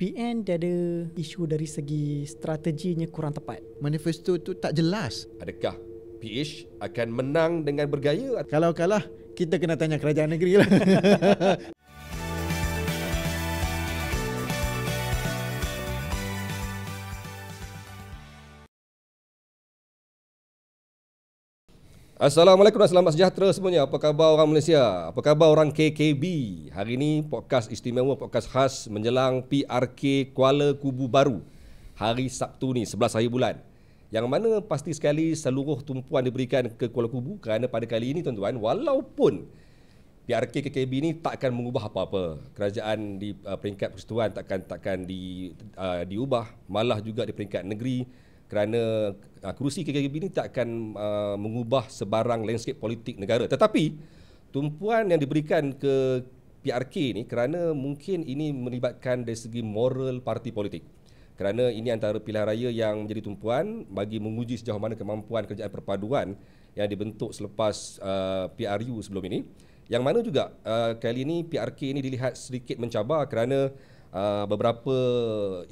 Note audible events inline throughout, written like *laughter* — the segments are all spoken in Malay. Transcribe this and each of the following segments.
PN dia ada isu dari segi strateginya kurang tepat. Manifesto tu tak jelas. Adakah PH akan menang dengan bergaya? Kalau kalah, kita kena tanya kerajaan negeri lah. *laughs* Assalamualaikum dan selamat sejahtera semuanya. Apa khabar orang Malaysia? Apa khabar orang KKB? Hari ini podcast istimewa, podcast khas menjelang PRK Kuala Kubu Baru. Hari Sabtu ni, 11 hari bulan. Yang mana pasti sekali seluruh tumpuan diberikan ke Kuala Kubu kerana pada kali ini tuan-tuan, walaupun PRK KKB ni takkan mengubah apa-apa. Kerajaan di uh, peringkat persekutuan takkan takkan di uh, diubah, malah juga di peringkat negeri kerana uh, kerusi KKB ini tak akan uh, mengubah sebarang landscape politik negara. Tetapi tumpuan yang diberikan ke PRK ini kerana mungkin ini melibatkan dari segi moral parti politik. Kerana ini antara pilihan raya yang menjadi tumpuan bagi menguji sejauh mana kemampuan kerjaan perpaduan yang dibentuk selepas uh, ah, PRU sebelum ini. Yang mana juga uh, kali ini PRK ini dilihat sedikit mencabar kerana uh, beberapa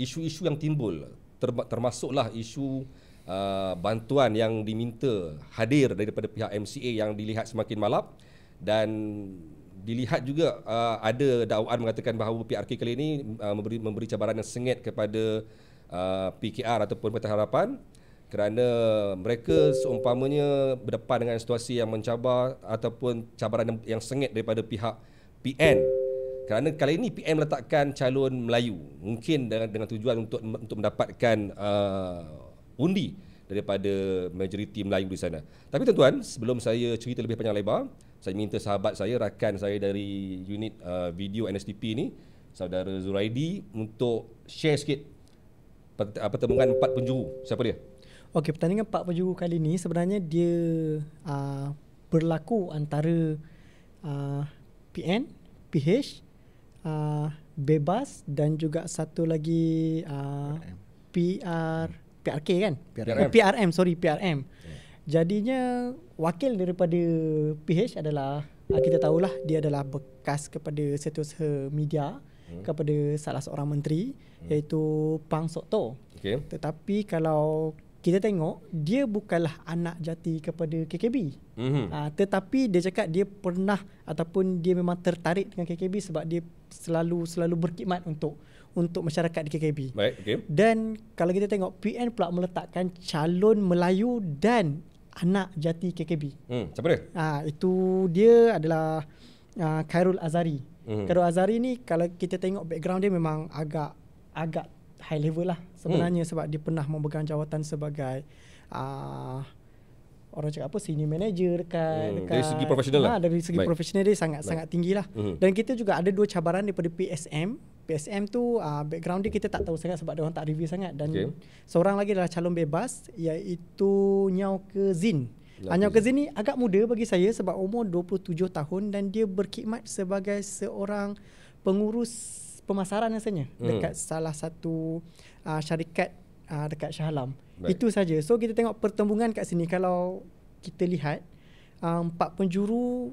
isu-isu yang timbul termasuklah isu uh, bantuan yang diminta hadir daripada pihak MCA yang dilihat semakin malap dan dilihat juga uh, ada dakwaan mengatakan bahawa PRK kali ini uh, memberi memberi cabaran yang sengit kepada uh, PKR ataupun Pertahanan Harapan kerana mereka seumpamanya berdepan dengan situasi yang mencabar ataupun cabaran yang sengit daripada pihak PN kerana kali ini PM letakkan calon Melayu mungkin dengan, dengan tujuan untuk untuk mendapatkan uh, undi daripada majoriti Melayu di sana. Tapi tuan-tuan, sebelum saya cerita lebih panjang lebar, saya minta sahabat saya, rakan saya dari unit uh, video NSTP ini, saudara Zuraidi untuk share sikit pertemuan empat penjuru. Siapa dia? Okey, pertandingan empat penjuru kali ini sebenarnya dia uh, berlaku antara uh, PN, PH uh, bebas dan juga satu lagi uh, PR PRK kan PRM. Oh, PRM sorry PRM jadinya wakil daripada PH adalah uh, kita tahulah dia adalah bekas kepada status media hmm. kepada salah seorang menteri hmm. iaitu Pang Sok Toh. Okay. Tetapi kalau kita tengok dia bukanlah anak jati kepada KKB. Mm-hmm. Uh, ah, tetapi dia cakap dia pernah ataupun dia memang tertarik dengan KKB sebab dia selalu selalu berkhidmat untuk untuk masyarakat di KKB. Baik, okay. Dan kalau kita tengok PN pula meletakkan calon Melayu dan anak jati KKB. Hmm, siapa dia? Ah, itu dia adalah uh, Khairul Azari. Hmm. Khairul Azari ni kalau kita tengok background dia memang agak agak high level lah sebenarnya hmm. sebab dia pernah memegang jawatan sebagai uh, orang cakap apa senior manager dekat, hmm, dekat dari segi profesional ah, lah. dari segi profesional dia sangat Baik. sangat tinggilah. Hmm. Dan kita juga ada dua cabaran daripada PSM. PSM tu uh, background dia kita tak tahu sangat sebab dia orang tak review sangat dan okay. seorang lagi adalah calon bebas iaitu Nyau ke Zin. Nyau ah, ke Zin ni agak muda bagi saya sebab umur 27 tahun dan dia berkhidmat sebagai seorang pengurus pemasaran rasanya hmm. dekat salah satu uh, syarikat uh, dekat Shah Alam. Baik. Itu saja. So kita tengok pertembungan kat sini kalau kita lihat um, empat penjuru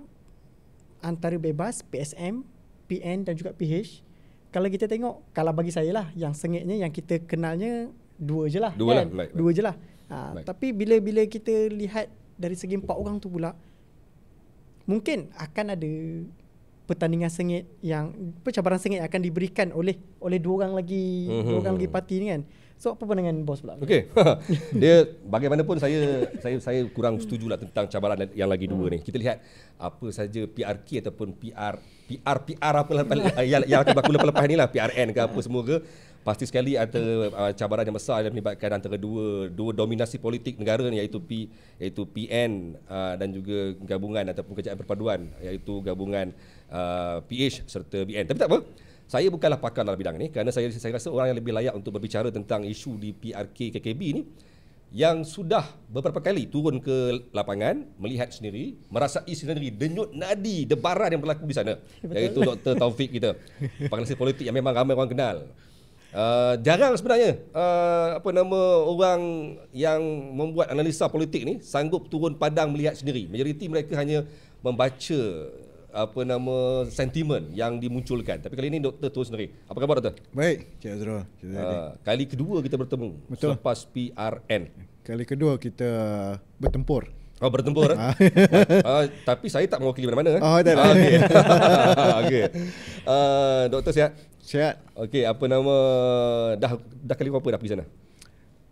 antara bebas PSM, PN dan juga PH. Kalau kita tengok kalau bagi saya lah yang sengitnya yang kita kenalnya dua je lah. Dua kan? lah. Baik, dua baik. je lah. Ha, tapi bila-bila kita lihat dari segi empat orang tu pula mungkin akan ada pertandingan sengit yang percabaran sengit akan diberikan oleh oleh dua orang lagi mm-hmm. dua mhm. orang lagi parti ni kan. So apa pandangan bos pula? Okey. *laughs* dia bagaimanapun saya saya saya kurang setuju lah tentang cabaran yang lagi dua ni. Kita lihat apa saja PRK ataupun PR PR PR apa lah *laughs* yang, yang akan berlaku lepas-lepas inilah PRN ke apa semua ke pasti sekali ada uh, cabaran yang besar yang melibatkan antara dua dua dominasi politik negara ni iaitu P iaitu PN uh, dan juga gabungan ataupun kerajaan perpaduan iaitu gabungan PH uh, serta BN. Tapi tak apa saya bukanlah pakar dalam bidang ini kerana saya saya rasa orang yang lebih layak untuk berbicara tentang isu di PRK KKB ini yang sudah beberapa kali turun ke lapangan melihat sendiri merasai sendiri denyut nadi debaran yang berlaku di sana iaitu Dr Taufik kita panglima politik yang memang ramai orang kenal uh, jarang sebenarnya uh, apa nama orang yang membuat analisa politik ni sanggup turun padang melihat sendiri majoriti mereka hanya membaca apa nama sentimen yang dimunculkan. Tapi kali ini doktor tu sendiri. Apa khabar doktor? Baik, Cik Azra. Uh, ah, kali kedua kita bertemu Betul. selepas PRN. Kali kedua kita bertempur. Oh bertempur. uh, *laughs* tapi saya tak mewakili mana-mana. Eh? Oh, tak. Okay. Okey. *laughs* doktor sihat? Sihat. Okey, apa nama dah dah kali berapa dah pergi sana?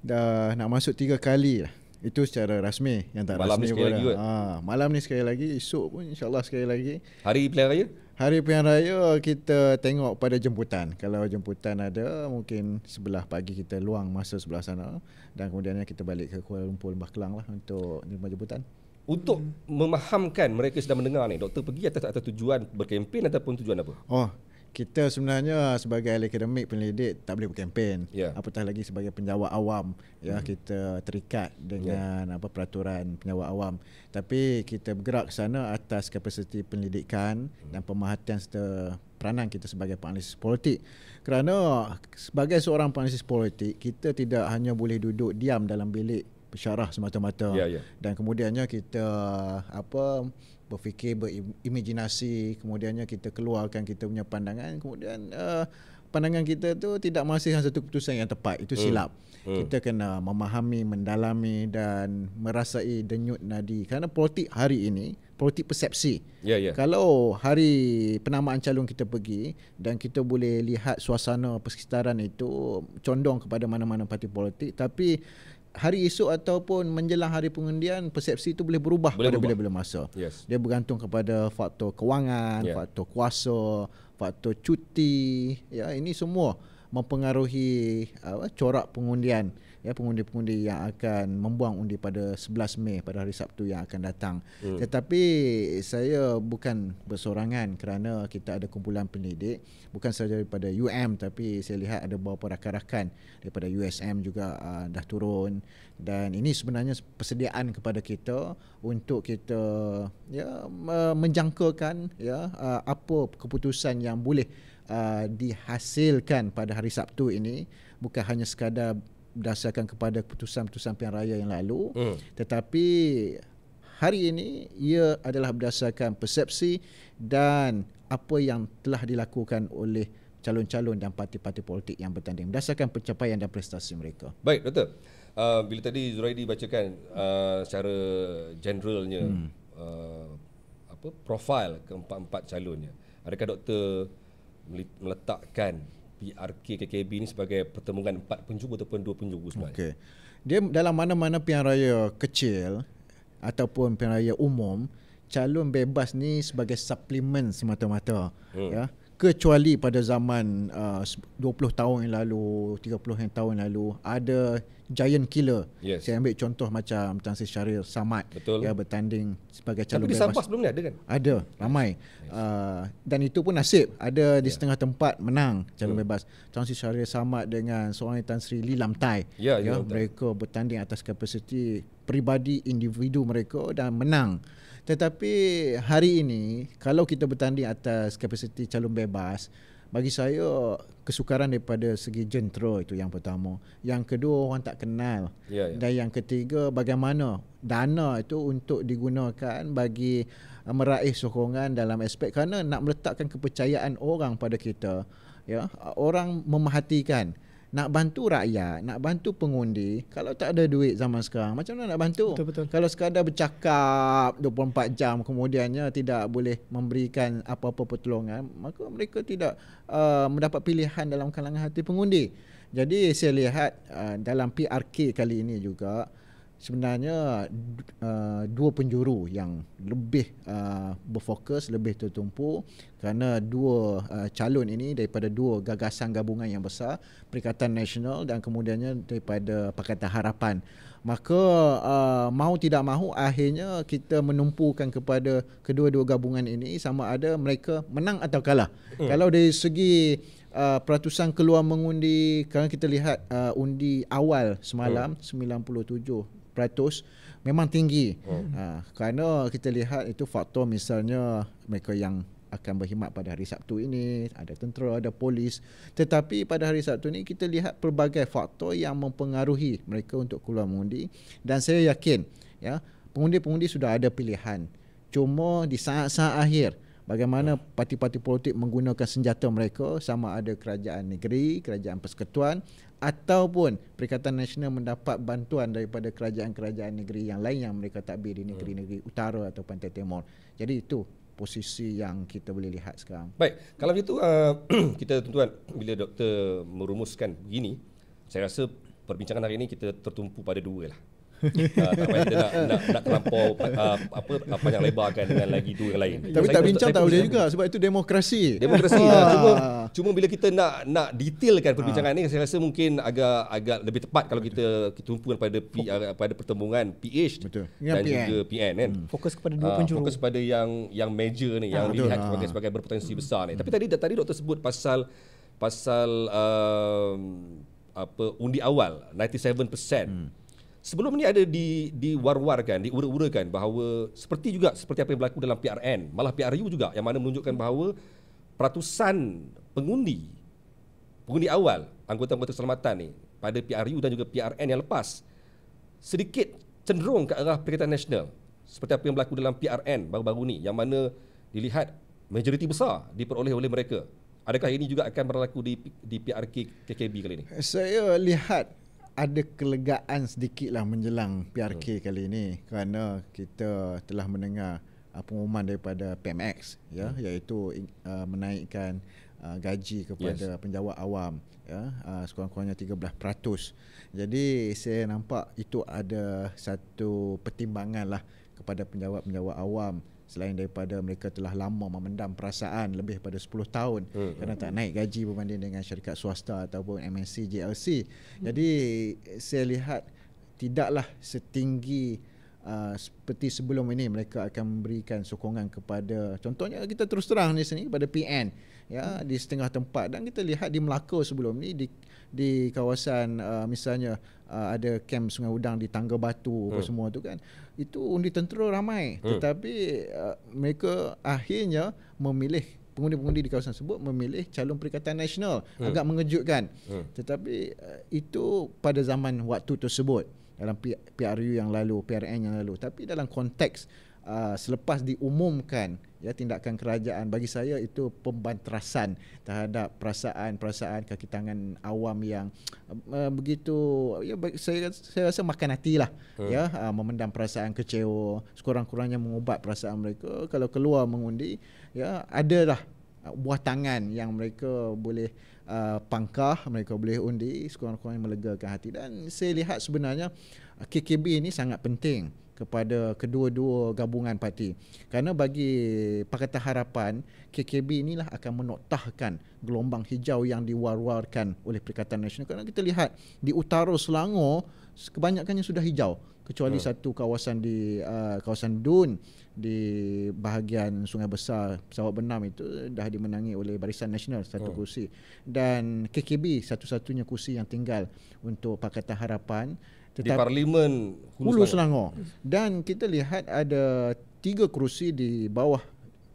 Dah nak masuk tiga kali lah. Itu secara rasmi yang tak malam rasmi ni sekali lagi Ha, malam ni sekali lagi, esok pun insyaAllah sekali lagi. Hari pilihan raya? Hari pilihan raya kita tengok pada jemputan. Kalau jemputan ada mungkin sebelah pagi kita luang masa sebelah sana dan kemudiannya kita balik ke Kuala Lumpur Lembah Kelang lah untuk menerima jemputan. Untuk memahamkan mereka sedang mendengar ni, doktor pergi atas, atas tujuan berkempen ataupun tujuan apa? Oh, kita sebenarnya sebagai akademik pendidik tak boleh berkempen yeah. apatah lagi sebagai penjawat awam mm-hmm. kita terikat dengan yeah. apa peraturan penjawat awam tapi kita bergerak ke sana atas kapasiti penyelidikan mm dan pemahatan serta peranan kita sebagai panelis politik kerana sebagai seorang panelis politik kita tidak hanya boleh duduk diam dalam bilik pesyarah semata-mata yeah, yeah. dan kemudiannya kita apa berfikir berimajinasi kemudiannya kita keluarkan kita punya pandangan kemudian uh, pandangan kita tu tidak masih satu keputusan yang tepat itu hmm. silap uh, kita kena memahami mendalami dan merasai denyut nadi kerana politik hari ini politik persepsi yeah, yeah. kalau hari penamaan calon kita pergi dan kita boleh lihat suasana persekitaran itu condong kepada mana-mana parti politik tapi hari esok ataupun menjelang hari pengundian persepsi itu boleh berubah boleh pada bila-bila masa. Yes. Dia bergantung kepada faktor kewangan, yeah. faktor kuasa, faktor cuti. Ya, ini semua mempengaruhi uh, corak pengundian ya pengundi-pengundi yang akan membuang undi pada 11 Mei pada hari Sabtu yang akan datang. Hmm. Tetapi saya bukan bersorangan kerana kita ada kumpulan pendidik bukan sahaja daripada UM tapi saya lihat ada beberapa rakan-rakan daripada USM juga uh, dah turun dan ini sebenarnya persediaan kepada kita untuk kita ya menjangkakan ya ah, apa keputusan yang boleh uh, dihasilkan pada hari Sabtu ini bukan hanya sekadar berdasarkan kepada keputusan-keputusan pilihan raya yang lalu hmm. tetapi hari ini ia adalah berdasarkan persepsi dan apa yang telah dilakukan oleh calon-calon dan parti-parti politik yang bertanding berdasarkan pencapaian dan prestasi mereka. Baik, doktor. Uh, bila tadi Zuraidi bacakan uh, secara generalnya hmm. uh, apa profil keempat-empat calonnya. Adakah doktor meletakkan PRK KKB ini sebagai pertemuan empat penjuru ataupun dua penjuru sebenarnya. Okey. Dia dalam mana-mana pilihan raya kecil ataupun pilihan raya umum, calon bebas ni sebagai suplemen semata-mata, hmm. ya kecuali pada zaman uh, 20 tahun yang lalu 30 tahun yang lalu ada giant killer yes. saya ambil contoh macam Tan Sri Syahrir Samad Betul. yang bertanding sebagai calon tapi sampah sebelum ni ada kan? ada ramai nice. uh, dan itu pun nasib ada di yeah. setengah tempat menang calon hmm. bebas Tan Sri Syahrir Samad dengan seorang Tan Sri Lee Lam yeah, yeah, mereka bertanding atas kapasiti peribadi individu mereka dan menang tetapi hari ini kalau kita bertanding atas kapasiti calon bebas bagi saya kesukaran daripada segi jentera itu yang pertama. Yang kedua orang tak kenal. Ya, ya. Dan yang ketiga bagaimana dana itu untuk digunakan bagi eh, meraih sokongan dalam aspek kerana nak meletakkan kepercayaan orang pada kita. Ya, orang memerhatikan nak bantu rakyat, nak bantu pengundi, kalau tak ada duit zaman sekarang, macam mana nak bantu? Betul, betul. Kalau sekadar bercakap 24 jam kemudiannya tidak boleh memberikan apa-apa pertolongan, maka mereka tidak uh, mendapat pilihan dalam kalangan hati pengundi. Jadi saya lihat uh, dalam PRK kali ini juga sebenarnya uh, dua penjuru yang lebih uh, berfokus lebih tertumpu kerana dua uh, calon ini daripada dua gagasan gabungan yang besar Perikatan Nasional dan kemudiannya daripada Pakatan Harapan maka uh, mahu tidak mahu akhirnya kita menumpukan kepada kedua-dua gabungan ini sama ada mereka menang atau kalah hmm. kalau dari segi Uh, peratusan keluar mengundi kalau kita lihat uh, undi awal semalam hmm peratus memang tinggi oh. uh, kerana kita lihat itu faktor misalnya mereka yang akan berkhidmat pada hari Sabtu ini ada tentera ada polis tetapi pada hari Sabtu ini kita lihat pelbagai faktor yang mempengaruhi mereka untuk keluar mengundi dan saya yakin ya pengundi-pengundi sudah ada pilihan cuma di saat-saat akhir bagaimana parti-parti politik menggunakan senjata mereka sama ada kerajaan negeri, kerajaan persekutuan ataupun Perikatan Nasional mendapat bantuan daripada kerajaan-kerajaan negeri yang lain yang mereka tadbir di negeri-negeri hmm. utara atau pantai timur. Jadi itu posisi yang kita boleh lihat sekarang. Baik, kalau begitu uh, *clears throat* kita tuan-tuan bila doktor merumuskan begini, saya rasa perbincangan hari ini kita tertumpu pada dua lah. Ah, tak nak, nak, nak ah, apa, yang lebar kan dengan lagi dua yang lain. Tapi tak bincang tak boleh juga sebab itu demokrasi. Demokrasi. Ah, cuma, bila kita nak nak detailkan perbincangan ni saya rasa mungkin agak agak lebih tepat kalau kita tumpukan pada pada pertemuan PH dan juga PN kan. Hmm. Fokus kepada dua penjuru. Fokus kepada yang yang major ni yang dilihat sebagai sebagai berpotensi hmm. besar ni. Tapi hmm. tadi tadi doktor sebut pasal pasal uh, apa undi awal 97% hmm sebelum ni ada di diwar warkan diura-urakan bahawa seperti juga seperti apa yang berlaku dalam PRN malah PRU juga yang mana menunjukkan bahawa peratusan pengundi pengundi awal anggota-anggota keselamatan ni pada PRU dan juga PRN yang lepas sedikit cenderung ke arah Perikatan Nasional seperti apa yang berlaku dalam PRN baru-baru ni yang mana dilihat majoriti besar diperoleh oleh mereka Adakah ini juga akan berlaku di di PRK KKB kali ini? Saya lihat ada kelegaan sedikitlah menjelang PRK hmm. kali ini kerana kita telah mendengar uh, pengumuman daripada PMX ya hmm. iaitu uh, menaikkan uh, gaji kepada yes. penjawat awam ya uh, sekurang-kurangnya 13%. Jadi saya nampak itu ada satu pertimbanganlah kepada penjawat-penjawat awam selain daripada mereka telah lama memendam perasaan lebih pada 10 tahun hmm. kerana tak naik gaji berbanding dengan syarikat swasta ataupun MNC JLC hmm. jadi saya lihat tidaklah setinggi Uh, seperti sebelum ini mereka akan memberikan sokongan kepada contohnya kita terus terang di sini kepada PN ya di setengah tempat dan kita lihat di Melaka sebelum ni di di kawasan uh, misalnya uh, ada kem Sungai Udang di Tangga Batu hmm. apa semua tu kan itu undi tentera ramai hmm. tetapi uh, mereka akhirnya memilih pengundi-pengundi di kawasan tersebut memilih calon Perikatan Nasional hmm. agak mengejutkan hmm. tetapi uh, itu pada zaman waktu tersebut dalam PRU yang lalu PRN yang lalu tapi dalam konteks uh, selepas diumumkan ya tindakan kerajaan bagi saya itu pembantrasan terhadap perasaan-perasaan kaki tangan awam yang uh, begitu ya saya saya rasa makan hatilah hmm. ya uh, memendam perasaan kecewa sekurang-kurangnya mengubat perasaan mereka kalau keluar mengundi ya adalah ah, buah tangan yang mereka boleh uh, pangkah mereka boleh undi sekurang-kurangnya melegakan hati dan saya lihat sebenarnya KKB ini sangat penting kepada kedua-dua gabungan parti. Kerana bagi Pakatan Harapan, KKB inilah akan menoktahkan gelombang hijau yang diwar-warkan oleh Perikatan Nasional. Kerana kita lihat di utara Selangor, kebanyakannya sudah hijau. Kecuali hmm. satu kawasan di uh, kawasan Dun di bahagian Sungai Besar Sarawak Benam itu dah dimenangi oleh Barisan Nasional satu oh. kursi dan KKB satu-satunya kursi yang tinggal untuk Pakatan Harapan tetap di Parlimen Hulu, Hulu Selangor. dan kita lihat ada tiga kursi di bawah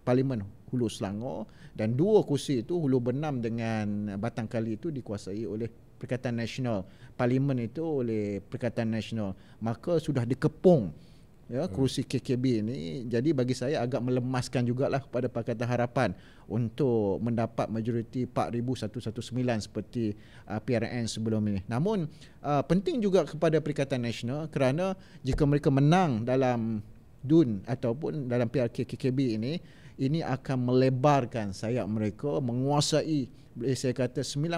Parlimen Hulu Selangor dan dua kursi itu Hulu Benam dengan Batang Kali itu dikuasai oleh Perikatan Nasional Parlimen itu oleh Perikatan Nasional maka sudah dikepung ya hmm. kerusi KKB ini jadi bagi saya agak melemaskan juga lah kepada Pakatan Harapan untuk mendapat majoriti 4119 seperti uh, PRN sebelum ini. Namun uh, penting juga kepada Perikatan Nasional kerana jika mereka menang dalam DUN ataupun dalam PRK KKB ini ini akan melebarkan sayap mereka menguasai boleh saya kata 99%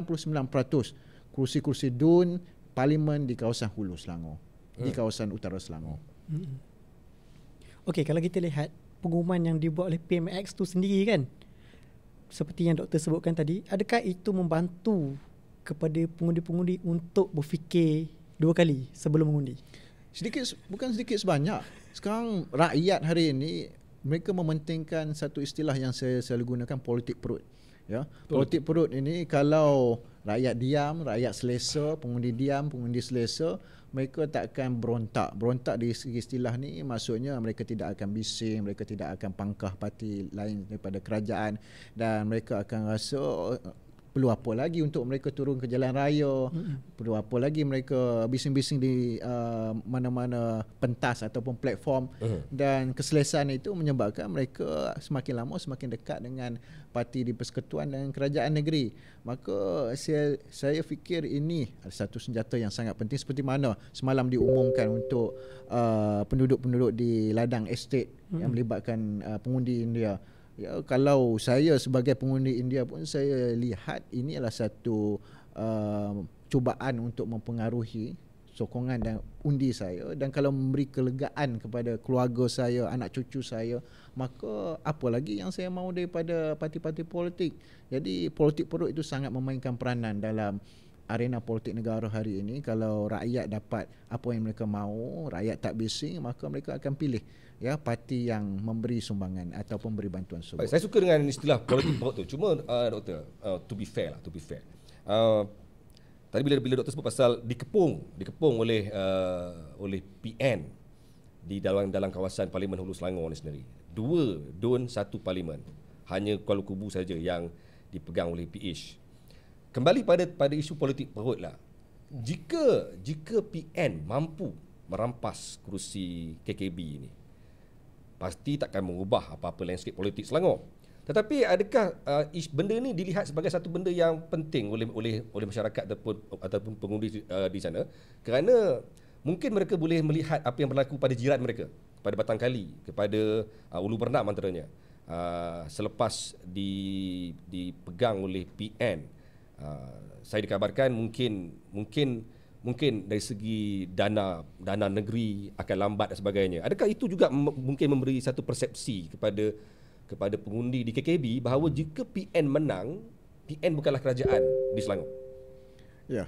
kerusi-kerusi DUN parlimen di kawasan Hulu Selangor, hmm. di kawasan Utara Selangor. Hmm. Okey, kalau kita lihat pengumuman yang dibuat oleh PMX tu sendiri kan. Seperti yang doktor sebutkan tadi, adakah itu membantu kepada pengundi-pengundi untuk berfikir dua kali sebelum mengundi? Sedikit bukan sedikit sebanyak. Sekarang rakyat hari ini mereka mementingkan satu istilah yang saya selalu gunakan politik perut. Ya. Politik perut ini kalau rakyat diam, rakyat selesa, pengundi diam, pengundi selesa, mereka tak akan berontak. Berontak di istilah ni maksudnya mereka tidak akan bising, mereka tidak akan pangkah parti lain daripada kerajaan dan mereka akan rasa perlu apa lagi untuk mereka turun ke jalan raya hmm perlu apa lagi mereka bising-bising di uh, mana-mana pentas ataupun platform hmm dan keselesaan itu menyebabkan mereka semakin lama semakin dekat dengan parti di persekutuan dan kerajaan negeri maka saya saya fikir ini satu senjata yang sangat penting seperti mana semalam diumumkan untuk uh, penduduk-penduduk di ladang estate hmm yang melibatkan uh, pengundi India ya kalau saya sebagai pengundi India pun saya lihat ini adalah satu uh, cubaan untuk mempengaruhi sokongan dan undi saya dan kalau memberi kelegaan kepada keluarga saya anak cucu saya maka apa lagi yang saya mahu daripada parti-parti politik jadi politik perut itu sangat memainkan peranan dalam arena politik negara hari ini kalau rakyat dapat apa yang mereka mahu rakyat tak bising maka mereka akan pilih ya parti yang memberi sumbangan atau pemberi bantuan sumbangan. saya suka dengan istilah politik perut tu. Cuma uh, doktor, uh, to be fair lah, to be fair. Uh, tadi bila bila doktor sebut pasal dikepung, dikepung oleh uh, oleh PN di dalam dalam kawasan Parlimen Hulu Selangor ni sendiri. Dua don satu Parlimen. Hanya Kuala Kubu saja yang dipegang oleh PH. Kembali pada pada isu politik perut lah. Jika jika PN mampu merampas kerusi KKB ini, pasti takkan mengubah apa-apa landscape politik Selangor. Tetapi adakah uh, benda ini dilihat sebagai satu benda yang penting oleh oleh oleh masyarakat ataupun ataupun pengundi uh, di sana kerana mungkin mereka boleh melihat apa yang berlaku pada jiran mereka, pada Batang Kali, kepada uh, Ulu Pernak antaranya. Uh, selepas di dipegang oleh PN uh, saya dikabarkan mungkin mungkin mungkin dari segi dana dana negeri akan lambat dan sebagainya. Adakah itu juga mungkin memberi satu persepsi kepada kepada pengundi di KKB bahawa jika PN menang, PN bukanlah kerajaan di Selangor. Ya.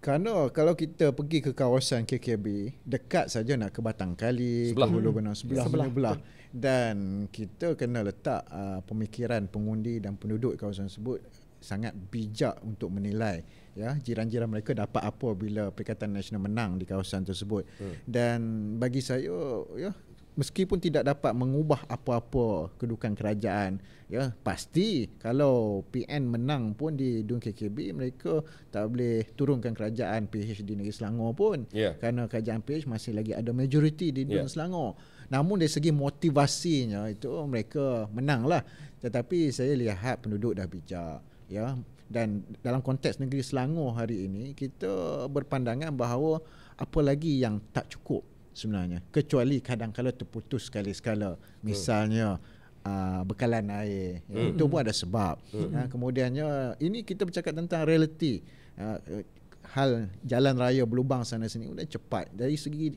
Kerana kalau kita pergi ke kawasan KKB, dekat saja nak ke Batang Kali, sebelah. ke Hulu hmm. Benar, sebelah, sebelah. sebelah. Dan kita kena letak uh, pemikiran pengundi dan penduduk kawasan tersebut sangat bijak untuk menilai ya jiran-jiran mereka dapat apa bila Perikatan Nasional menang di kawasan tersebut. Hmm. Dan bagi saya ya meskipun tidak dapat mengubah apa-apa kedudukan kerajaan ya pasti kalau PN menang pun di DUN KKB mereka tak boleh turunkan kerajaan PH di negeri Selangor pun yeah. kerana kerajaan PH masih lagi ada majoriti di DUN yeah. Selangor. Namun dari segi motivasinya itu mereka menanglah. Tetapi saya lihat penduduk dah bijak ya dan dalam konteks negeri Selangor hari ini kita berpandangan bahawa apa lagi yang tak cukup sebenarnya kecuali kadang kala terputus sekali-sekala misalnya uh, bekalan air ya, hmm. itu pun ada sebab mm. ha, kemudiannya ini kita bercakap tentang realiti uh, hal jalan raya berlubang sana sini sudah cepat dari segi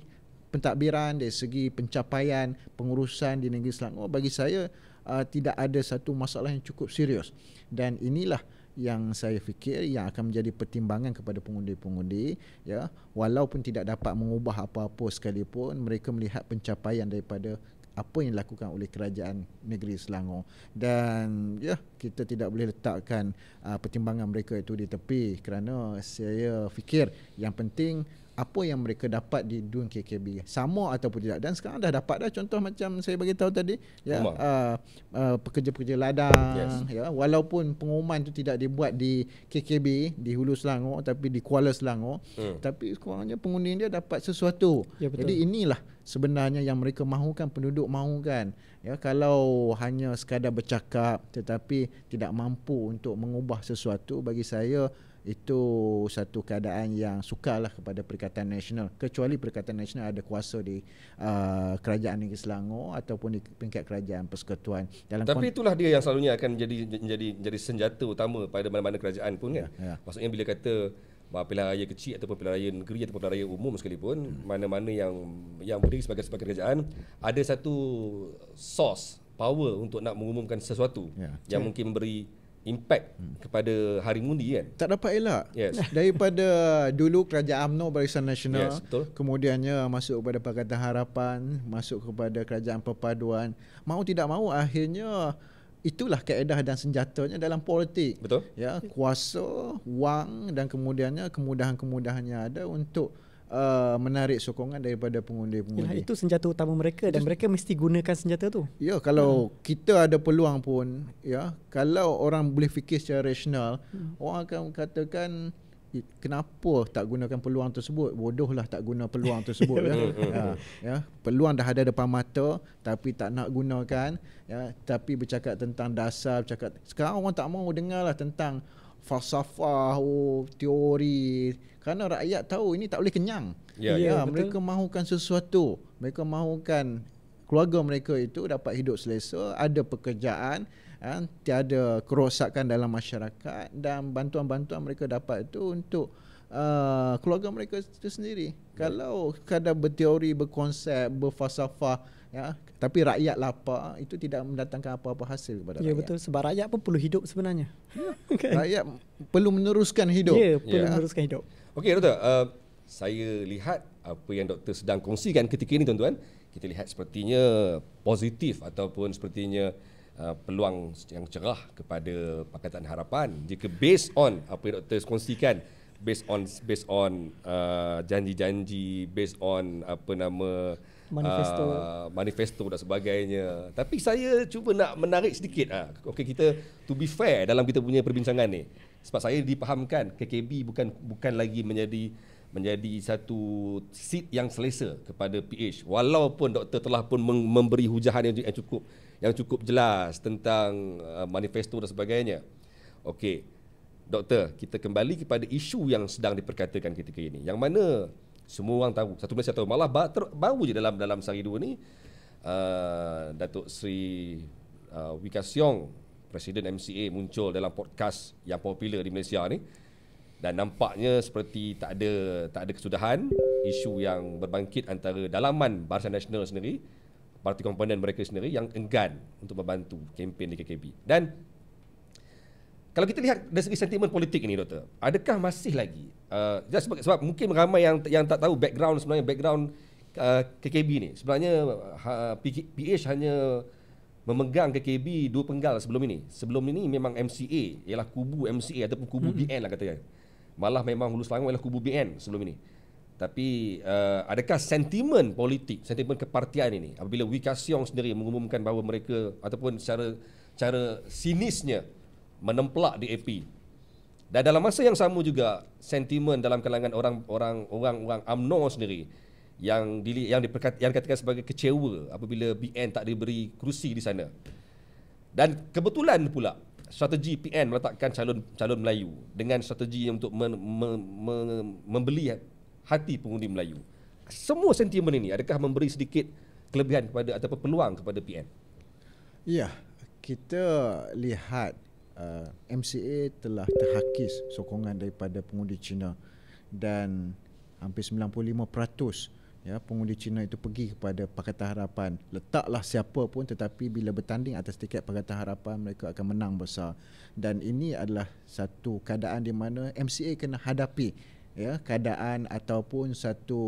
pentadbiran dari segi pencapaian pengurusan di negeri Selangor bagi saya uh, tidak ada satu masalah yang cukup serius dan inilah yang saya fikir yang akan menjadi pertimbangan kepada pengundi-pengundi ya walaupun tidak dapat mengubah apa-apa sekalipun mereka melihat pencapaian daripada apa yang dilakukan oleh kerajaan negeri Selangor dan ya kita tidak boleh letakkan uh, pertimbangan mereka itu di tepi kerana saya fikir yang penting apa yang mereka dapat di dun KKB sama ataupun tidak dan sekarang dah dapat dah contoh macam saya bagi tahu tadi ya uh, uh, pekerja-pekerja ladang yes. ya walaupun pengumuman itu tidak dibuat di KKB di Hulu Selangor tapi di Kuala Selangor hmm. tapi sekurang-kurangnya pengundi dia dapat sesuatu ya, jadi inilah sebenarnya yang mereka mahukan penduduk mahukan ya kalau hanya sekadar bercakap tetapi tidak mampu untuk mengubah sesuatu bagi saya itu satu keadaan yang sukarlah kepada Perikatan Nasional kecuali Perikatan Nasional ada kuasa di uh, Kerajaan Negeri Selangor ataupun di peringkat Kerajaan Persekutuan dalam Tapi itulah dia yang selalunya akan jadi jadi jadi senjata utama pada mana-mana kerajaan pun kan. Ya, ya. Maksudnya bila kata pilihan raya kecil ataupun pilihan raya negeri ataupun pilihan raya umum sekalipun hmm. mana-mana yang yang beri sebagai sebagai kerajaan ada satu source power untuk nak mengumumkan sesuatu ya. yang ya. mungkin memberi impact hmm. kepada hari mundi kan tak dapat elak yes. *laughs* daripada dulu kerajaan Amno Barisan Nasional yes, kemudiannya masuk kepada Pakatan Harapan masuk kepada kerajaan perpaduan mau tidak mau akhirnya itulah kaedah dan senjatanya dalam politik betul ya kuasa wang dan kemudiannya kemudahan kemudahannya ada untuk uh, menarik sokongan daripada pengundi-pengundi. Yalah, itu senjata utama mereka dan Just, mereka mesti gunakan senjata tu. Ya, kalau hmm. kita ada peluang pun, ya, kalau orang boleh fikir secara rasional, hmm. orang akan katakan kenapa tak gunakan peluang tersebut? Bodohlah tak guna peluang *laughs* tersebut ya. Hmm, hmm, ya. Hmm. Ya, peluang dah ada depan mata tapi tak nak gunakan, ya, tapi bercakap tentang dasar, bercakap sekarang orang tak mau dengarlah tentang falsafah, oh, teori, kerana rakyat tahu ini tak boleh kenyang. Ya, yeah, yeah, mereka mahukan sesuatu. Mereka mahukan keluarga mereka itu dapat hidup selesa, ada pekerjaan, ya, tiada kerosakan dalam masyarakat dan bantuan-bantuan mereka dapat itu untuk uh, keluarga mereka itu sendiri. Yeah. Kalau kadang berteori, berkonsep, berfalsafah ya tapi rakyat lapar itu tidak mendatangkan apa-apa hasil kepada ya, rakyat. Ya betul sebab rakyat pun perlu hidup sebenarnya. Ya. *laughs* kan? Rakyat perlu meneruskan hidup. Ya, perlu ya. meneruskan hidup. Okey doktor, uh, saya lihat apa yang doktor sedang kongsikan ketika ini tuan-tuan, kita lihat sepertinya positif ataupun sepertinya uh, peluang yang cerah kepada Pakatan Harapan jika based on apa yang doktor kongsikan based on based on uh, janji-janji based on apa nama manifesto uh, manifesto dan sebagainya tapi saya cuba nak menarik sedikit ah uh. okey kita to be fair dalam kita punya perbincangan ni sebab saya dipahamkan KKB bukan bukan lagi menjadi menjadi satu seat yang selesa kepada PH walaupun doktor telah pun memberi hujahan yang cukup yang cukup jelas tentang uh, manifesto dan sebagainya okey doktor kita kembali kepada isu yang sedang diperkatakan ketika ini yang mana semua orang tahu. Satu Malaysia tahu. Malah baru, baru je dalam dalam sehari dua ni uh, Datuk Sri uh, Wika Siong Presiden MCA muncul dalam podcast yang popular di Malaysia ni dan nampaknya seperti tak ada tak ada kesudahan isu yang berbangkit antara dalaman Barisan Nasional sendiri parti komponen mereka sendiri yang enggan untuk membantu kempen di KKB dan kalau kita lihat dari segi sentimen politik ini doktor adakah masih lagi uh, ya, sebab, sebab mungkin ramai yang yang tak tahu background sebenarnya background uh, KKB ni sebenarnya uh, ha, PH hanya memegang KKB dua penggal sebelum ini sebelum ini memang MCA ialah kubu MCA ataupun kubu hmm. BN lah katanya malah memang Hulu Selangor ialah kubu BN sebelum ini tapi uh, adakah sentimen politik sentimen kepartian ini apabila Wee Ka-siong sendiri mengumumkan bahawa mereka ataupun secara cara sinisnya menemplak DAP. Dan dalam masa yang sama juga sentimen dalam kalangan orang-orang orang-orang UMNO sendiri yang di, yang diperkat, yang dikatakan sebagai kecewa apabila BN tak diberi kerusi di sana. Dan kebetulan pula strategi PN meletakkan calon calon Melayu dengan strategi untuk mem, mem, mem, membeli hati pengundi Melayu. Semua sentimen ini adakah memberi sedikit kelebihan kepada ataupun peluang kepada PN? Ya, kita lihat uh, MCA telah terhakis sokongan daripada pengundi Cina dan hampir 95% ya pengundi Cina itu pergi kepada Pakatan Harapan letaklah siapa pun tetapi bila bertanding atas tiket Pakatan Harapan mereka akan menang besar dan ini adalah satu keadaan di mana MCA kena hadapi ya keadaan ataupun satu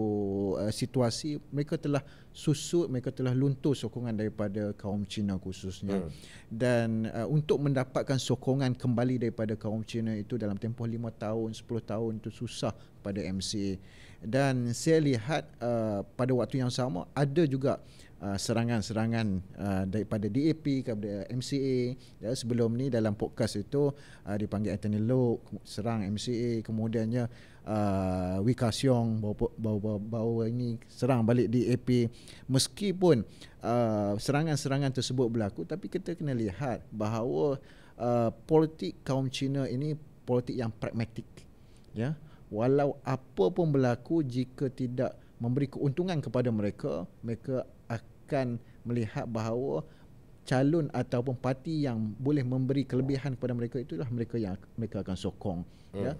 uh, situasi mereka telah susut mereka telah luntur sokongan daripada kaum Cina khususnya hmm. dan uh, untuk mendapatkan sokongan kembali daripada kaum Cina itu dalam tempoh 5 tahun 10 tahun itu susah pada MCA dan saya lihat uh, pada waktu yang sama ada juga uh, serangan-serangan uh, daripada DAP kepada MCA ya, sebelum ni dalam podcast itu uh, dipanggil Anthony Lok serang MCA kemudiannya uh, uh, Wika Siong bawa, bawa, bawa, bawa ini serang balik di AP meskipun uh, serangan-serangan tersebut berlaku tapi kita kena lihat bahawa uh, politik kaum Cina ini politik yang pragmatik ya walau apa pun berlaku jika tidak memberi keuntungan kepada mereka mereka akan melihat bahawa calon ataupun parti yang boleh memberi kelebihan kepada mereka itulah mereka yang mereka akan sokong ya. hmm. ya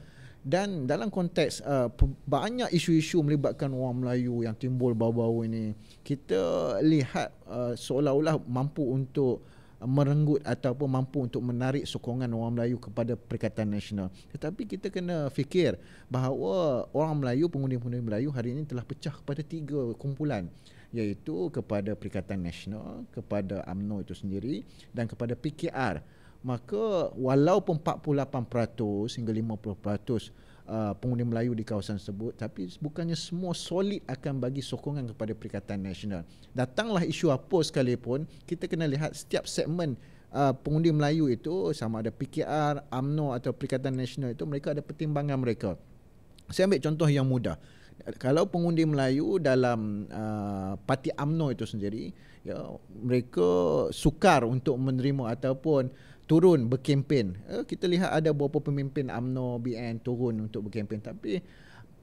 dan dalam konteks uh, banyak isu-isu melibatkan orang Melayu yang timbul bau-bau ini kita lihat uh, seolah-olah mampu untuk merenggut ataupun mampu untuk menarik sokongan orang Melayu kepada Perikatan Nasional. Tetapi kita kena fikir bahawa orang Melayu, pengundi-pengundi Melayu hari ini telah pecah kepada tiga kumpulan iaitu kepada Perikatan Nasional, kepada AMNO itu sendiri dan kepada PKR maka walaupun 48% hingga 50% uh, pengundi Melayu di kawasan tersebut tapi bukannya semua solid akan bagi sokongan kepada Perikatan Nasional. Datanglah isu apa sekalipun, kita kena lihat setiap segmen uh, pengundi Melayu itu sama ada PKR, AMNO atau Perikatan Nasional itu mereka ada pertimbangan mereka. Saya ambil contoh yang mudah. Kalau pengundi Melayu dalam uh, parti AMNO itu sendiri, ya, mereka sukar untuk menerima ataupun turun berkempen. Uh, kita lihat ada beberapa pemimpin AMNO, BN turun untuk berkempen tapi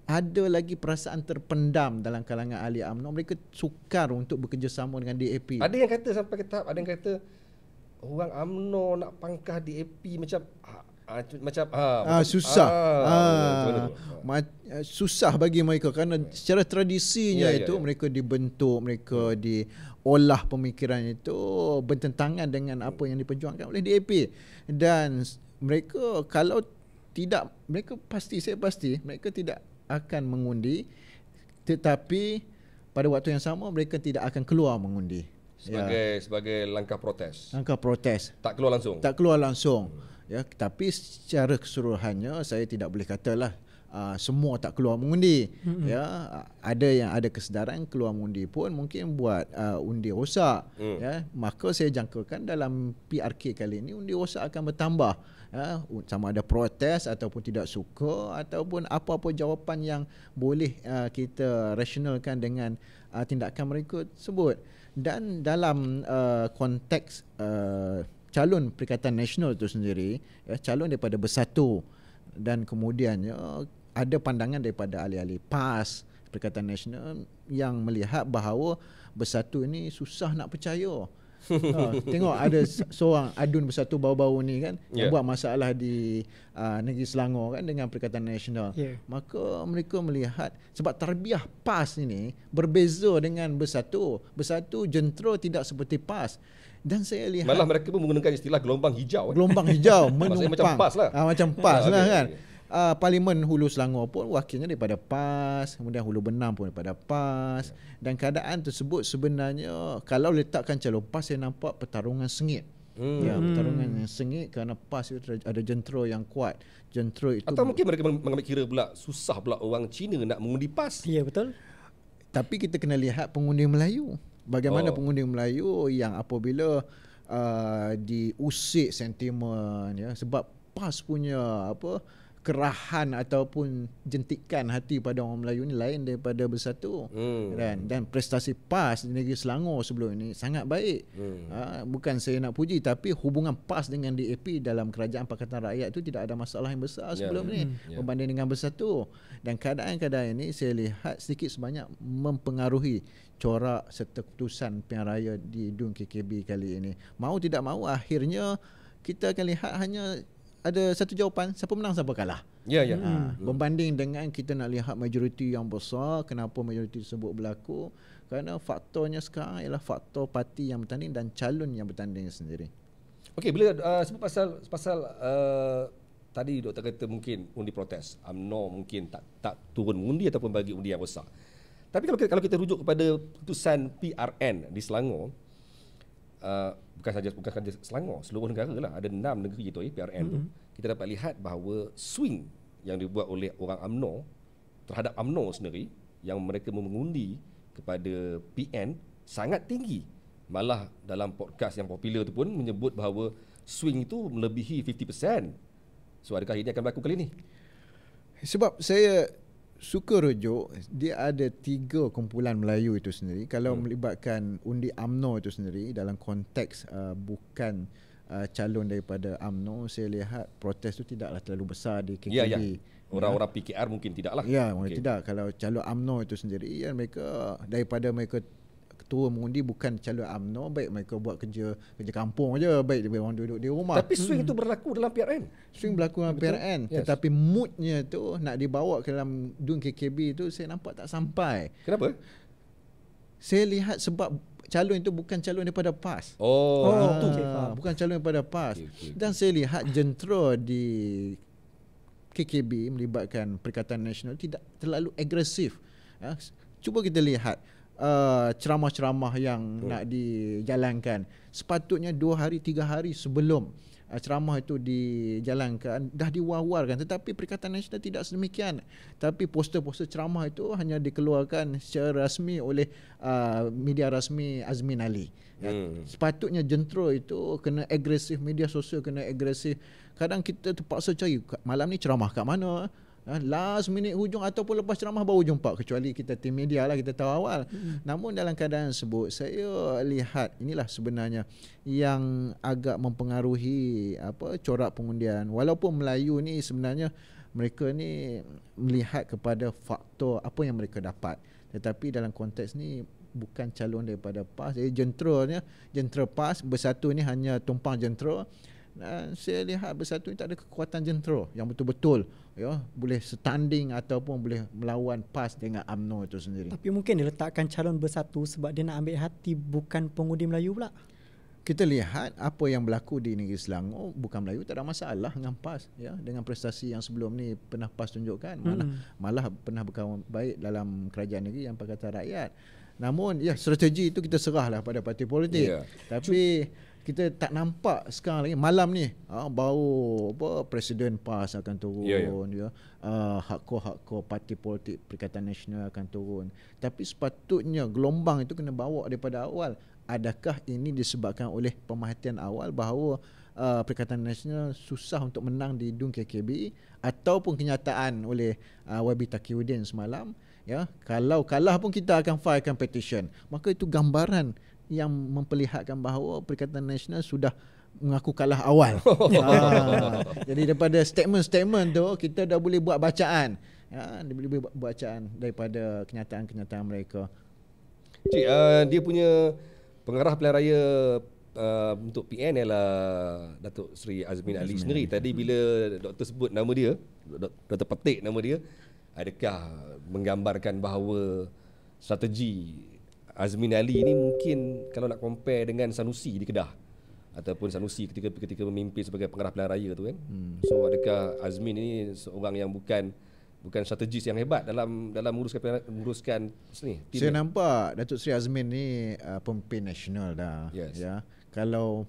ada lagi perasaan terpendam dalam kalangan ahli AMNO. Mereka sukar untuk bekerjasama dengan DAP. Ada yang kata sampai ke tahap ada yang kata orang AMNO nak pangkah DAP macam ah, ah, macam ha, ha, susah ha, ha, ma- eh, susah bagi mereka kerana secara tradisinya ya, ya itu ya, ya. mereka dibentuk mereka di olah pemikiran itu bertentangan dengan apa yang diperjuangkan oleh DAP dan mereka kalau tidak mereka pasti saya pasti mereka tidak akan mengundi tetapi pada waktu yang sama mereka tidak akan keluar mengundi ya. sebagai ya. sebagai langkah protes langkah protes tak keluar langsung tak keluar langsung ya tapi secara keseluruhannya saya tidak boleh katalah uh, semua tak keluar mengundi hmm ya uh, ada yang ada kesedaran keluar mengundi pun mungkin buat uh, undi rosak mm. ya maka saya jangkakan dalam PRK kali ini undi rosak akan bertambah ya sama ada protes ataupun tidak suka ataupun apa-apa jawapan yang boleh uh, kita rasionalkan dengan uh, tindakan mereka sebut dan dalam uh, konteks uh, calon Perikatan Nasional itu sendiri ya, calon daripada Bersatu dan kemudiannya ada pandangan daripada ahli-ahli PAS, Perikatan Nasional yang melihat bahawa bersatu ini susah nak percaya. *laughs* Ha, tengok ada seorang adun bersatu baru-baru ni kan yeah. Ya. buat masalah di uh, negeri Selangor kan dengan Perikatan Nasional. Yeah. Maka mereka melihat sebab tarbiah PAS ini berbeza dengan bersatu. Bersatu jentera tidak seperti PAS. Dan saya lihat Malah mereka pun menggunakan istilah gelombang hijau. Eh. Gelombang hijau *laughs* menumpang. Lah. Ah, macam PAS ya, lah. Ha, macam PAS lah kan. Okay uh, parlimen Hulu Selangor pun wakilnya daripada PAS, kemudian Hulu Benam pun daripada PAS yeah. dan keadaan tersebut sebenarnya kalau letakkan calon PAS saya nampak pertarungan sengit. Hmm. Ya, hmm. pertarungan yang sengit kerana PAS itu ada jentera yang kuat. Jentera itu Atau mungkin mereka mengambil kira pula susah pula orang Cina nak mengundi PAS. Ya, betul. Tapi kita kena lihat pengundi Melayu. Bagaimana oh. pengundi Melayu yang apabila uh, diusik sentimen ya sebab PAS punya apa uh, kerahan ataupun jentikan hati pada orang Melayu ni lain daripada bersatu hmm. dan dan prestasi PAS di negeri Selangor sebelum ini sangat baik hmm. ha, bukan saya nak puji tapi hubungan PAS dengan DAP dalam kerajaan pakatan rakyat itu tidak ada masalah yang besar ya. sebelum yeah. ni hmm. Ya. berbanding dengan bersatu dan keadaan-keadaan ini saya lihat sedikit sebanyak mempengaruhi corak serta keputusan pilihan raya di DUN KKB kali ini mau tidak mau akhirnya kita akan lihat hanya ada satu jawapan siapa menang siapa kalah. Ya ya. Ha, hmm. Berbanding dengan kita nak lihat majoriti yang besar kenapa majoriti tersebut berlaku kerana faktornya sekarang ialah faktor parti yang bertanding dan calon yang bertanding sendiri. Okey bila uh, sebut pasal pasal uh, tadi doktor kata mungkin undi protes. I'm no mungkin tak tak turun undi ataupun bagi undi yang besar. Tapi kalau kita, kalau kita rujuk kepada putusan PRN di Selangor uh, bukan saja bukan saja Selangor, seluruh negara lah ada enam negeri itu eh, PRN mm-hmm. tu. Kita dapat lihat bahawa swing yang dibuat oleh orang AMNO terhadap AMNO sendiri yang mereka mengundi kepada PN sangat tinggi. Malah dalam podcast yang popular tu pun menyebut bahawa swing itu melebihi 50%. So adakah ini akan berlaku kali ini? Sebab saya suka rujuk dia ada tiga kumpulan Melayu itu sendiri kalau hmm. melibatkan undi AMNO itu sendiri dalam konteks uh, bukan uh, calon daripada AMNO saya lihat protes itu tidaklah terlalu besar di KKB ya, ya, ya. orang-orang PKR mungkin tidaklah ya okay. tidak kalau calon AMNO itu sendiri ya mereka daripada mereka ketua mengundi bukan calon amno baik mereka buat kerja kerja kampung aja baik dia orang duduk di rumah tapi swing hmm. itu berlaku dalam PRN swing berlaku dalam PRN yes. tetapi moodnya tu nak dibawa ke dalam dun KKB tu saya nampak tak sampai kenapa saya lihat sebab calon itu bukan calon daripada PAS. Oh, oh itu okay, bukan calon daripada PAS. Okay, okay, Dan saya lihat jentera di KKB melibatkan Perikatan Nasional tidak terlalu agresif. Ya, cuba kita lihat Uh, ceramah-ceramah yang Betul. nak dijalankan sepatutnya dua hari tiga hari sebelum uh, ceramah itu dijalankan dah diwar tetapi Perikatan Nasional tidak sedemikian tapi poster-poster ceramah itu hanya dikeluarkan secara rasmi oleh uh, media rasmi Azmin Ali ya. hmm. sepatutnya jentro itu kena agresif media sosial kena agresif kadang kita terpaksa cari malam ni ceramah kat mana Ha, last minute hujung ataupun lepas ceramah baru jumpa Kecuali kita tim media lah kita tahu awal hmm. Namun dalam keadaan sebut Saya lihat inilah sebenarnya Yang agak mempengaruhi apa corak pengundian Walaupun Melayu ni sebenarnya Mereka ni melihat kepada faktor apa yang mereka dapat Tetapi dalam konteks ni bukan calon daripada PAS Jadi eh, jentera ni, jentera PAS bersatu ni hanya tumpang jentera dan eh, saya lihat bersatu ini tak ada kekuatan jentera yang betul-betul ya boleh standing ataupun boleh melawan PAS dengan AMNO itu sendiri. Tapi mungkin dia letakkan calon bersatu sebab dia nak ambil hati bukan pengundi Melayu pula. Kita lihat apa yang berlaku di negeri Selangor bukan Melayu tak ada masalah dengan PAS ya dengan prestasi yang sebelum ni pernah PAS tunjukkan hmm. malah malah pernah berkawan baik dalam kerajaan negeri yang pakatan rakyat. Namun ya strategi itu kita serahlah pada parti politik. Yeah. Tapi Cuk- kita tak nampak sekarang lagi malam ni ha, baru apa presiden PAS akan turun ya, ya. ya. Uh, hardcore-hardcore parti politik Perikatan Nasional akan turun tapi sepatutnya gelombang itu kena bawa daripada awal adakah ini disebabkan oleh pemerhatian awal bahawa uh, Perikatan Nasional susah untuk menang di DUN KKB ataupun kenyataan oleh uh, ha, YB Takiuddin semalam ya kalau kalah pun kita akan filekan petition maka itu gambaran yang memperlihatkan bahawa Perikatan Nasional sudah mengaku kalah awal. ha. *laughs* Jadi daripada statement-statement tu kita dah boleh buat bacaan. Ha, dia boleh buat bacaan daripada kenyataan-kenyataan mereka. Cik, uh, dia punya pengarah pilihan raya uh, untuk PN ialah Datuk Seri Azmin Ali sendiri. Tadi bila doktor sebut nama dia, doktor petik nama dia, adakah menggambarkan bahawa strategi Azmin Ali ni mungkin kalau nak compare dengan Sanusi di Kedah ataupun Sanusi ketika ketika memimpin sebagai pengarah pilihan raya tu kan. Hmm. So adakah Azmin ni seorang yang bukan bukan strategis yang hebat dalam dalam menguruskan menguruskan sini. Saya ni? nampak Datuk Seri Azmin ni uh, pemimpin nasional dah yes. ya. Kalau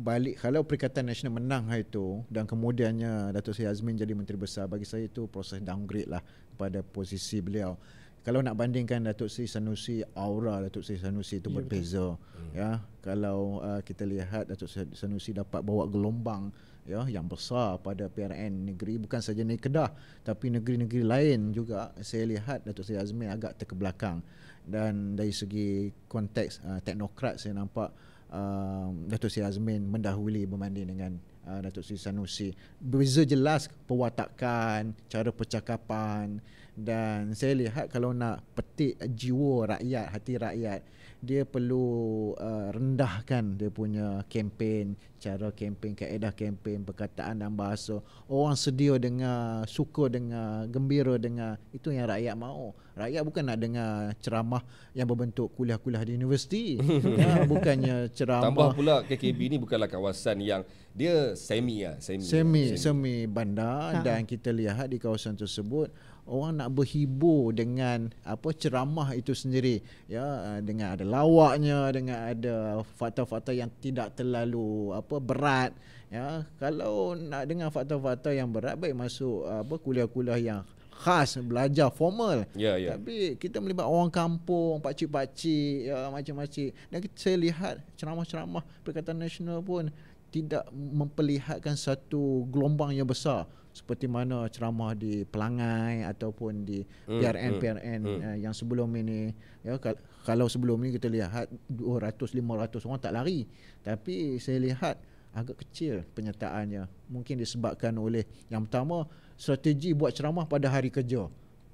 balik kalau Perikatan Nasional menang hari itu dan kemudiannya Datuk Seri Azmin jadi menteri besar bagi saya itu proses downgrade lah pada posisi beliau kalau nak bandingkan Datuk Seri Sanusi aura Datuk Seri Sanusi itu ya, berbeza betul. Hmm. ya kalau uh, kita lihat Datuk Seri Sanusi dapat bawa gelombang ya yang besar pada PRN negeri bukan saja negeri Kedah tapi negeri-negeri lain juga saya lihat Datuk Seri Azmi agak terkebelakang dan dari segi konteks uh, teknokrat saya nampak Uh, Datuk Seri Azmin mendahului berbanding dengan uh, Datuk Seri Sanusi. Beza jelas perwatakan, cara percakapan dan saya lihat kalau nak petik jiwa rakyat hati rakyat dia perlu uh, rendahkan dia punya kempen cara kempen kaedah kempen perkataan dan bahasa orang sedia dengar suka dengar gembira dengar itu yang rakyat mahu rakyat bukan nak dengar ceramah yang berbentuk kuliah-kuliah di universiti ha, *laughs* bukannya ceramah tambah pula KKB ni bukanlah kawasan yang dia semi ya semi semi, semi. semi bandar ha. dan kita lihat di kawasan tersebut orang nak berhibur dengan apa ceramah itu sendiri ya dengan ada lawaknya dengan ada fakta-fakta yang tidak terlalu apa berat ya kalau nak dengar fakta-fakta yang berat baik masuk apa kuliah-kuliah yang khas belajar formal yeah, yeah. tapi kita melibat orang kampung pak cik pak cik ya macam-macam dan kita lihat ceramah-ceramah perkataan nasional pun tidak memperlihatkan satu gelombang yang besar seperti mana ceramah di Pelangai ataupun di hmm, PRN PRN hmm, uh, yang sebelum ini ya kalau sebelum ini kita lihat 200 500 orang tak lari tapi saya lihat agak kecil penyertaannya mungkin disebabkan oleh yang pertama strategi buat ceramah pada hari kerja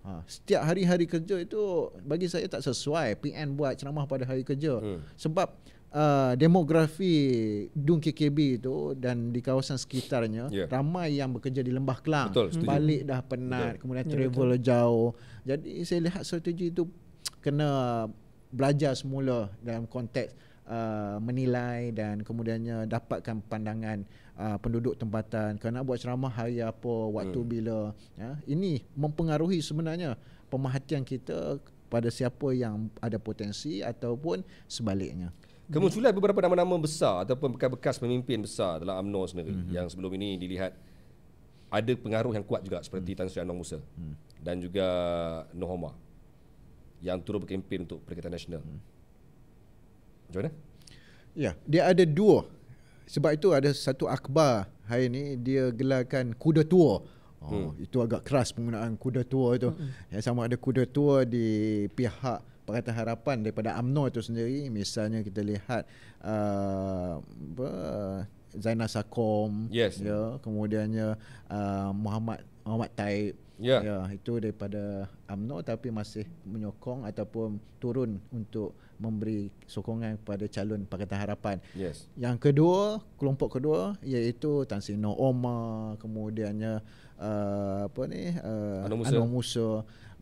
ha setiap hari-hari kerja itu bagi saya tak sesuai PN buat ceramah pada hari kerja hmm. sebab Uh, demografi DUN KKB itu dan di kawasan sekitarnya yeah. ramai yang bekerja di Lembah Kelang betul, balik dah penat ya, betul. kemudian travel yeah, jauh jadi saya lihat strategi itu kena belajar semula dalam konteks uh, menilai dan kemudiannya dapatkan pandangan uh, penduduk tempatan kena buat ceramah hari apa waktu hmm. bila ya ini mempengaruhi sebenarnya pemerhatian kita pada siapa yang ada potensi ataupun sebaliknya kemunculan beberapa nama-nama besar ataupun bekas-bekas pemimpin besar dalam UMNO sendiri mm-hmm. yang sebelum ini dilihat ada pengaruh yang kuat juga seperti mhm. Tan Sri Anwar Musa mm-hmm. dan juga Noh Omar yang turut berkempen untuk Perikatan Nasional. Mm-hmm. mana? Ya, dia ada dua. Sebab itu ada satu akhbar hari ini dia gelarkan kuda tua. Oh, hmm. itu agak keras penggunaan kuda tua itu. Mm-hmm. Yang sama ada kuda tua di pihak Pakatan Harapan daripada UMNO itu sendiri misalnya kita lihat uh, Zainal Sakom yes. ya kemudiannya uh, Muhammad Muhammad Taib yeah. ya itu daripada Amno tapi masih menyokong ataupun turun untuk memberi sokongan kepada calon Pakatan Harapan. Yes. Yang kedua, kelompok kedua iaitu Tan Sri Omar, kemudiannya uh, apa ni uh, Anwar Musa. Musa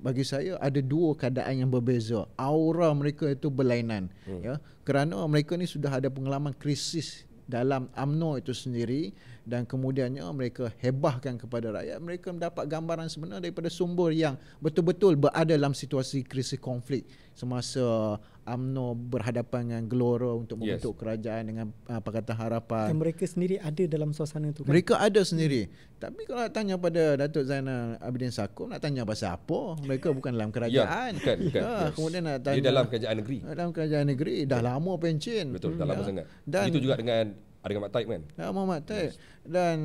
bagi saya ada dua keadaan yang berbeza aura mereka itu berlainan hmm. ya kerana mereka ni sudah ada pengalaman krisis dalam AMNO itu sendiri dan kemudiannya mereka hebahkan kepada rakyat mereka mendapat gambaran sebenar daripada sumber yang betul-betul berada dalam situasi krisis konflik semasa amno berhadapan dengan Gelora untuk membentuk yes. kerajaan dengan uh, Pakatan Harapan. Dan mereka sendiri ada dalam suasana itu kan? Mereka ada sendiri. Tapi kalau nak tanya pada Datuk Zainal Abidin Sakum, nak tanya pasal apa? Mereka bukan dalam ya, kerajaan. Ya, bukan, bukan. Ya, ah, yes. Kemudian nak tanya. Di dalam kerajaan negeri. Dalam kerajaan negeri. Dah ya. lama pencin. Betul, hmm, dah lama ya. sangat. Dan, Itu juga dengan ada Muhammad Taib kan? Ya, Muhammad Taib. Dan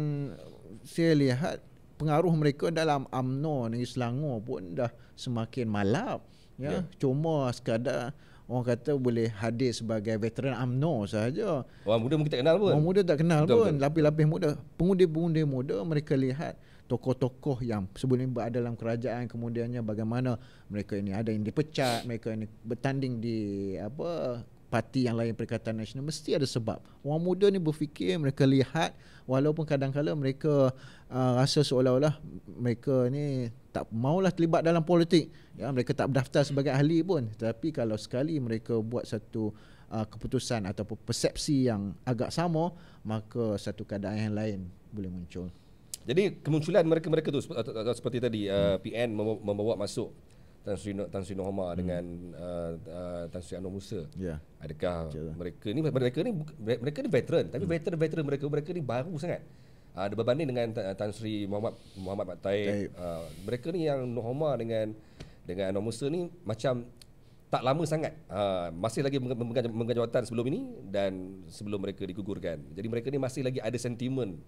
saya lihat pengaruh mereka dalam UMNO negeri Selangor pun dah semakin malap. Ya, yeah. cuma sekadar orang kata boleh hadir sebagai veteran UMNO sahaja. Orang muda mungkin tak kenal pun. Orang muda tak kenal Betul, pun. Lapis-lapis muda. Pengundi-pengundi muda mereka lihat tokoh-tokoh yang sebelum ini berada dalam kerajaan kemudiannya bagaimana mereka ini ada yang dipecat, mereka ini bertanding di apa parti yang lain Perikatan Nasional mesti ada sebab. Orang muda ni berfikir, mereka lihat walaupun kadang-kadang mereka uh, rasa seolah-olah mereka ni tak maulah terlibat dalam politik. Ya, mereka tak berdaftar sebagai ahli pun. Tapi kalau sekali mereka buat satu uh, keputusan ataupun persepsi yang agak sama, maka satu keadaan yang lain boleh muncul. Jadi kemunculan mereka-mereka tu seperti tadi uh, PN membawa masuk Tan Sri no, Tan Sri Nohma hmm. dengan uh, uh, Tan Sri Anwar Musa. Yeah. Adakah Jala. mereka ni mereka ni mereka ni veteran tapi hmm. veteran veteran mereka mereka ni baru sangat. Ah uh, berbanding dengan uh, Tan Sri Muhammad Muhammad Mat Tai uh, ah, mereka ni yang Nohma dengan dengan Anwar Musa ni macam tak lama sangat uh, masih lagi memegang jawatan sebelum ini dan sebelum mereka digugurkan. Jadi mereka ni masih lagi ada sentimen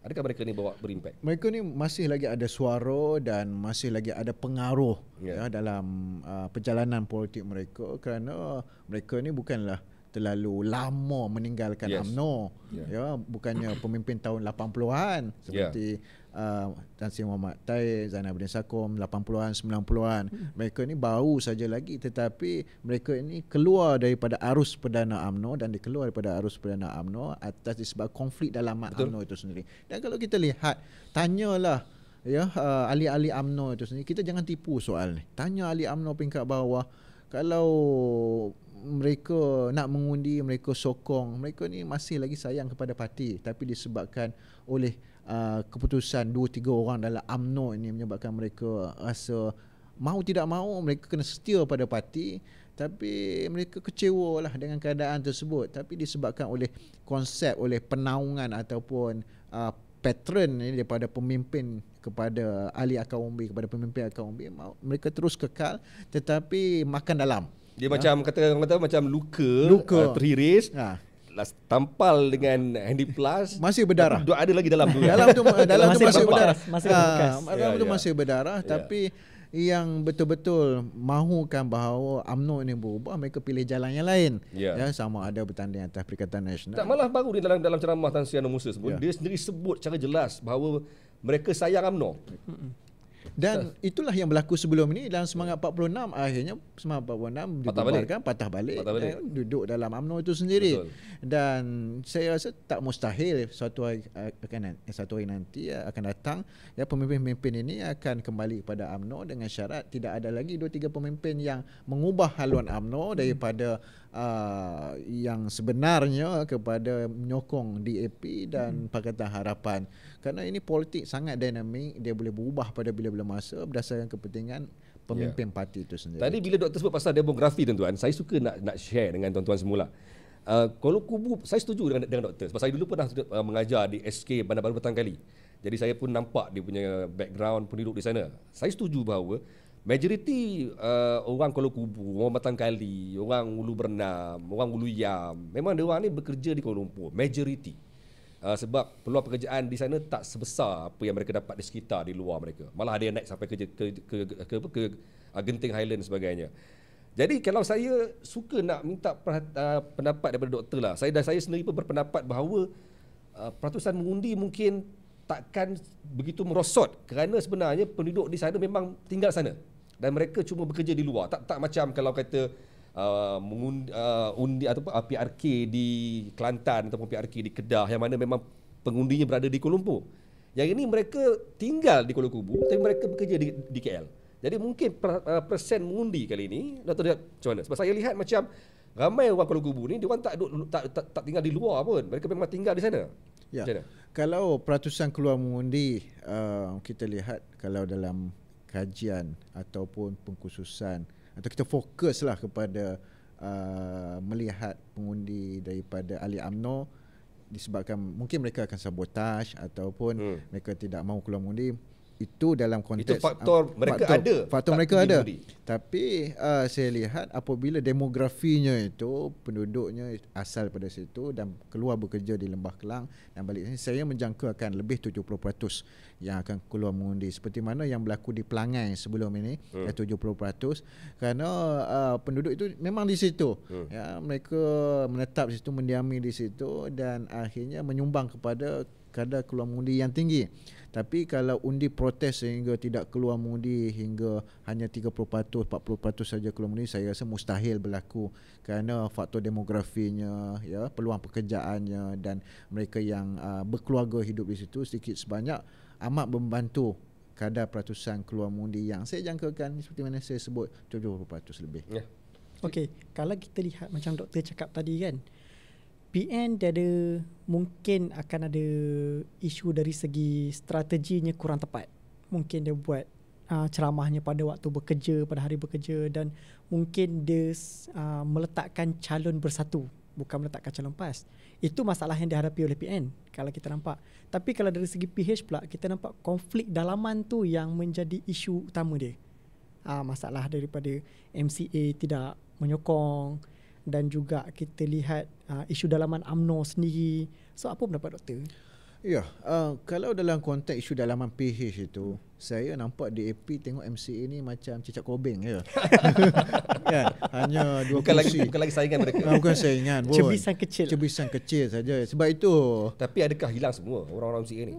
Adakah mereka ni bawa berimpak? Mereka ni masih lagi ada suara dan masih lagi ada pengaruh yeah. ya, dalam uh, perjalanan politik mereka kerana mereka ni bukanlah terlalu lama meninggalkan yes. AMNO. Yeah. Ya, bukannya pemimpin tahun 80-an ya. seperti yeah uh, Tan Sri Muhammad Tai Zainal Abidin Sakom 80-an 90-an hmm. mereka ini baru saja lagi tetapi mereka ini keluar daripada arus perdana AMNO dan dikeluar daripada arus perdana AMNO atas disebab konflik dalam AMNO itu sendiri dan kalau kita lihat tanyalah ya uh, ahli-ahli AMNO itu sendiri kita jangan tipu soal ni tanya ahli AMNO peringkat bawah kalau mereka nak mengundi mereka sokong mereka ni masih lagi sayang kepada parti tapi disebabkan oleh Uh, keputusan dua tiga orang dalam AMNO ini menyebabkan mereka rasa mau tidak mau mereka kena setia pada parti tapi mereka kecewa lah dengan keadaan tersebut tapi disebabkan oleh konsep oleh penaungan ataupun uh, pattern ini daripada pemimpin kepada ahli akar umbi kepada pemimpin akar umbi mereka terus kekal tetapi makan dalam dia ya. macam kata kata macam luka, luka. Uh, teriris ha tampal dengan handy plus masih berdarah. Dua ada lagi dalam tu. *laughs* dalam tu dalam masih masih berdarah. Masih berbekas. Uh, dalam tu ya. masih berdarah yeah. tapi yang betul-betul mahukan bahawa Amno ini berubah mereka pilih jalan yang lain yeah. ya sama ada bertanding atas Perikatan Nasional tak malah baru ni dalam dalam ceramah Tan Sri Anwar Musa sebut yeah. dia sendiri sebut secara jelas bahawa mereka sayang Amno. Dan itulah yang berlaku sebelum ini dalam semangat 46 akhirnya semangat 46 dibubarkan patah balik, patah balik, patah balik. Dan duduk dalam AMNO itu sendiri. Betul. Dan saya rasa tak mustahil suatu hari eh, akan eh, satu hari nanti eh, akan datang ya pemimpin-pemimpin ini akan kembali kepada AMNO dengan syarat tidak ada lagi dua tiga pemimpin yang mengubah haluan AMNO daripada Uh, yang sebenarnya kepada menyokong DAP dan hmm. Pakatan Harapan kerana ini politik sangat dinamik dia boleh berubah pada bila-bila masa berdasarkan kepentingan pemimpin yeah. parti itu sendiri. Tadi bila doktor sebut pasal demografi tuan-tuan, saya suka nak nak share dengan tuan-tuan semula. Uh, kalau kubu saya setuju dengan dengan doktor sebab saya dulu pernah uh, mengajar di SK Bandar Baru Petang Kali. Jadi saya pun nampak dia punya background penduduk di sana. Saya setuju bahawa Majoriti uh, orang Kuala Kubu, orang Batang Kali, orang Ulu Bernam, orang Ulu Yam Memang dia ni bekerja di Kuala Lumpur, majoriti uh, Sebab peluang pekerjaan di sana tak sebesar apa yang mereka dapat di sekitar, di luar mereka Malah ada yang naik sampai kerja, ke, ke, ke, ke, ke, ke uh, Genting Highland sebagainya Jadi kalau saya suka nak minta perhat, uh, pendapat daripada doktor lah saya, Dan saya sendiri pun berpendapat bahawa uh, Peratusan mengundi mungkin takkan begitu merosot kerana sebenarnya penduduk di sana memang tinggal sana dan mereka cuma bekerja di luar tak tak macam kalau kata uh, uh, undi atau uh, PRK di Kelantan ataupun PRK di Kedah yang mana memang pengundinya berada di Kuala Lumpur. Yang ini mereka tinggal di Kuala Kubu tapi mereka bekerja di, di KL. Jadi mungkin per, uh, persen mengundi kali ini Dato' dia macam mana? Sebab saya lihat macam ramai orang Kuala Kubu ni dia orang tak, tak tak tak tinggal di luar pun. Mereka memang tinggal di sana. Ya. Kalau peratusan keluar mengundi uh, kita lihat kalau dalam kajian ataupun pengkhususan atau kita fokuslah kepada uh, melihat pengundi daripada ahli AMNO disebabkan mungkin mereka akan sabotaj ataupun hmm. mereka tidak mahu keluar mengundi itu dalam konteks itu faktor uh, mereka faktor, ada faktor mereka ada diri. tapi uh, saya lihat apabila demografinya itu penduduknya asal pada situ dan keluar bekerja di Lembah Kelang dan balik sini saya akan lebih 70% yang akan keluar mengundi seperti mana yang berlaku di Pelangai sebelum ini hmm. 70% kerana uh, penduduk itu memang di situ hmm. ya mereka menetap di situ mendiami di situ dan akhirnya menyumbang kepada kadar keluar mengundi yang tinggi. Tapi kalau undi protes sehingga tidak keluar mengundi hingga hanya 30% 40% saja keluar mengundi saya rasa mustahil berlaku kerana faktor demografinya ya peluang pekerjaannya dan mereka yang uh, berkeluarga hidup di situ sedikit sebanyak amat membantu kadar peratusan keluar mengundi yang saya jangkakan seperti mana saya sebut 70% lebih. Ya. Okey, kalau kita lihat macam doktor cakap tadi kan, uh, PN dia ada mungkin akan ada isu dari segi strateginya kurang tepat. Mungkin dia buat uh, ceramahnya pada waktu bekerja, pada hari bekerja dan mungkin dia uh, meletakkan calon bersatu bukan meletakkan calon PAS. Itu masalah yang dihadapi oleh PN kalau kita nampak. Tapi kalau dari segi PH pula, kita nampak konflik dalaman tu yang menjadi isu utama dia. Uh, masalah daripada MCA tidak menyokong, dan juga kita lihat uh, isu dalaman UMNO sendiri. So apa pendapat doktor? Ya, yeah, uh, kalau dalam konteks isu dalaman PH itu, saya nampak DAP tengok MCA ni macam cicak kobeng ya. *laughs* kan? Hanya dua kali kursi. Lagi, bukan lagi saingan mereka. bukan saingan pun. Cebisan kecil. Cebisan kecil saja. Sebab itu... Tapi adakah hilang semua orang-orang MCA ni?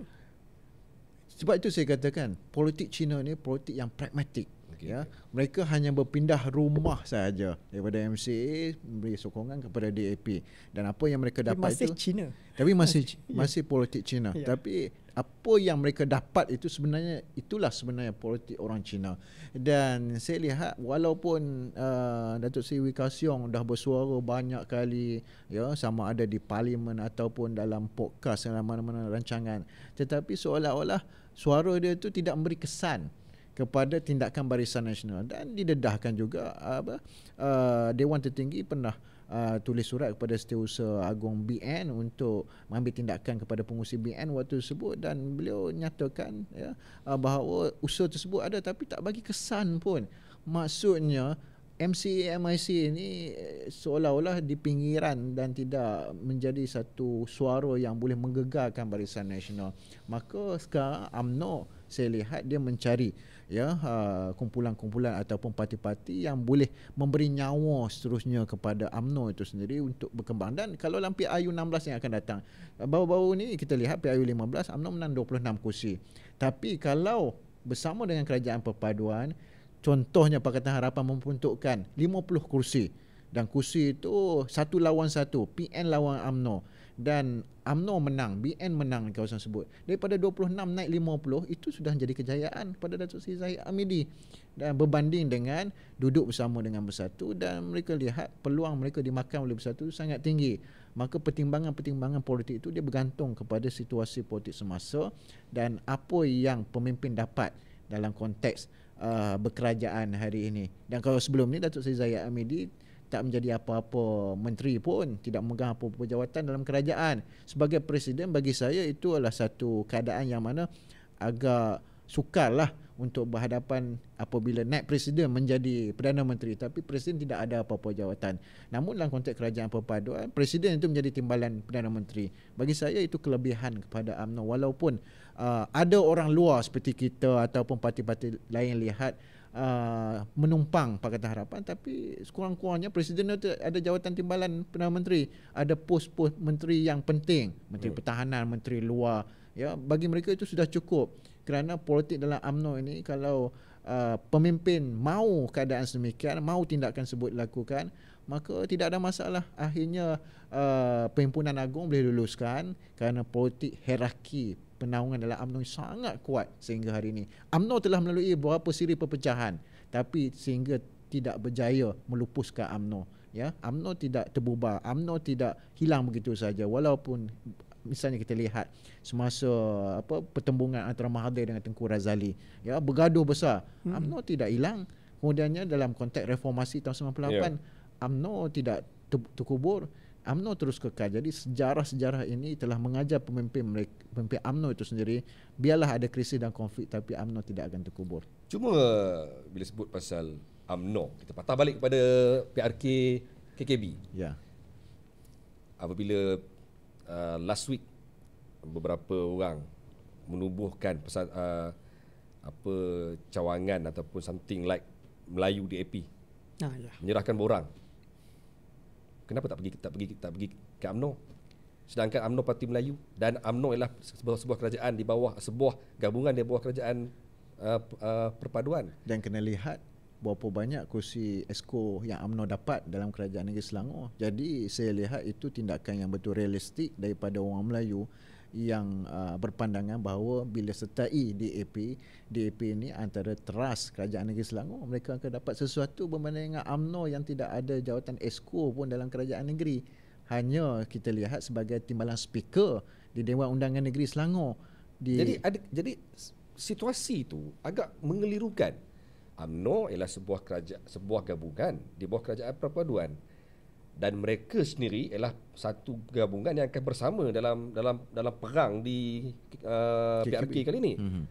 Sebab itu saya katakan, politik Cina ni politik yang pragmatik okay. ya mereka hanya berpindah rumah saja daripada MCA memberi sokongan kepada DAP dan apa yang mereka dapat masih itu masih Cina tapi masih *laughs* ya. masih politik Cina yeah. tapi apa yang mereka dapat itu sebenarnya itulah sebenarnya politik orang Cina dan saya lihat walaupun uh, Datuk Seri Wee Kasiong dah bersuara banyak kali ya sama ada di parlimen ataupun dalam podcast dalam mana-mana rancangan tetapi seolah-olah suara dia itu tidak memberi kesan kepada tindakan Barisan Nasional dan didedahkan juga apa uh, Dewan Tertinggi pernah Uh, tulis surat kepada setiausaha agung BN untuk mengambil tindakan kepada pengurusi BN waktu tersebut dan beliau nyatakan ya uh, bahawa usul tersebut ada tapi tak bagi kesan pun maksudnya MCA MIC ini eh, seolah-olah di pinggiran dan tidak menjadi satu suara yang boleh menggegarkan barisan nasional maka sekarang AMNO saya lihat dia mencari ya ha, kumpulan-kumpulan ataupun parti-parti yang boleh memberi nyawa seterusnya kepada AMNO itu sendiri untuk berkembang dan kalau dalam PIU 16 yang akan datang baru-baru ini kita lihat PIU 15 AMNO menang 26 kursi tapi kalau bersama dengan kerajaan perpaduan contohnya Pakatan Harapan mempuntukkan 50 kursi dan kursi itu satu lawan satu PN lawan AMNO dan AMNO menang, BN menang di kawasan tersebut. Daripada 26 naik 50, itu sudah menjadi kejayaan kepada Datuk Seri Zahid Amidi. Dan berbanding dengan duduk bersama dengan Bersatu dan mereka lihat peluang mereka dimakan oleh Bersatu sangat tinggi. Maka pertimbangan-pertimbangan politik itu dia bergantung kepada situasi politik semasa dan apa yang pemimpin dapat dalam konteks uh, berkerajaan hari ini. Dan kalau sebelum ni Datuk Seri Zahid Amidi tak menjadi apa-apa menteri pun tidak memegang apa-apa jawatan dalam kerajaan sebagai presiden bagi saya itu adalah satu keadaan yang mana agak sukarlah untuk berhadapan apabila naik presiden menjadi perdana menteri tapi presiden tidak ada apa-apa jawatan namun dalam konteks kerajaan perpaduan presiden itu menjadi timbalan perdana menteri bagi saya itu kelebihan kepada amno. walaupun uh, ada orang luar seperti kita ataupun parti-parti lain lihat Uh, menumpang Pakatan Harapan tapi sekurang-kurangnya presiden itu ada jawatan timbalan Perdana Menteri, ada pos-pos menteri yang penting, menteri yeah. pertahanan, menteri luar, ya bagi mereka itu sudah cukup. Kerana politik dalam amno ini kalau uh, pemimpin mau keadaan semikian, mau tindakan sebut lakukan, maka tidak ada masalah akhirnya uh, perhimpunan agung boleh diluluskan kerana politik hierarki penaungan dalam UMNO yang sangat kuat sehingga hari ini. UMNO telah melalui beberapa siri perpecahan tapi sehingga tidak berjaya melupuskan UMNO. Ya, UMNO tidak terbubar, UMNO tidak hilang begitu saja walaupun misalnya kita lihat semasa apa pertembungan antara Mahathir dengan Tengku Razali ya bergaduh besar hmm. tidak hilang kemudiannya dalam konteks reformasi tahun 98 yeah. tidak terkubur UMNO terus kekal. Jadi sejarah-sejarah ini telah mengajar pemimpin pemimpin UMNO itu sendiri biarlah ada krisis dan konflik tapi UMNO tidak akan terkubur. Cuma bila sebut pasal UMNO, kita patah balik kepada PRK KKB. Ya. Apabila uh, last week beberapa orang menubuhkan pesan uh, apa cawangan ataupun something like Melayu DAP. Ah, ya. Menyerahkan borang kenapa tak pergi tak pergi tak pergi ke AMNO sedangkan AMNO Parti Melayu dan AMNO ialah sebuah, sebuah kerajaan di bawah sebuah gabungan di bawah kerajaan uh, uh, perpaduan dan kena lihat berapa banyak kursi esko yang AMNO dapat dalam kerajaan negeri Selangor. Jadi saya lihat itu tindakan yang betul realistik daripada orang Melayu yang uh, berpandangan bahawa bila sertai DAP DAP ini antara teras kerajaan negeri Selangor mereka akan dapat sesuatu bermakna dengan UMNO yang tidak ada jawatan esko pun dalam kerajaan negeri hanya kita lihat sebagai timbalan speaker di Dewan Undangan Negeri Selangor di jadi ada, jadi situasi itu agak mengelirukan Amno ialah sebuah kerajaan sebuah gabungan di bawah kerajaan perpaduan dan mereka sendiri ialah satu gabungan yang akan bersama dalam dalam dalam perang di uh, PRK kali ini. Mm-hmm.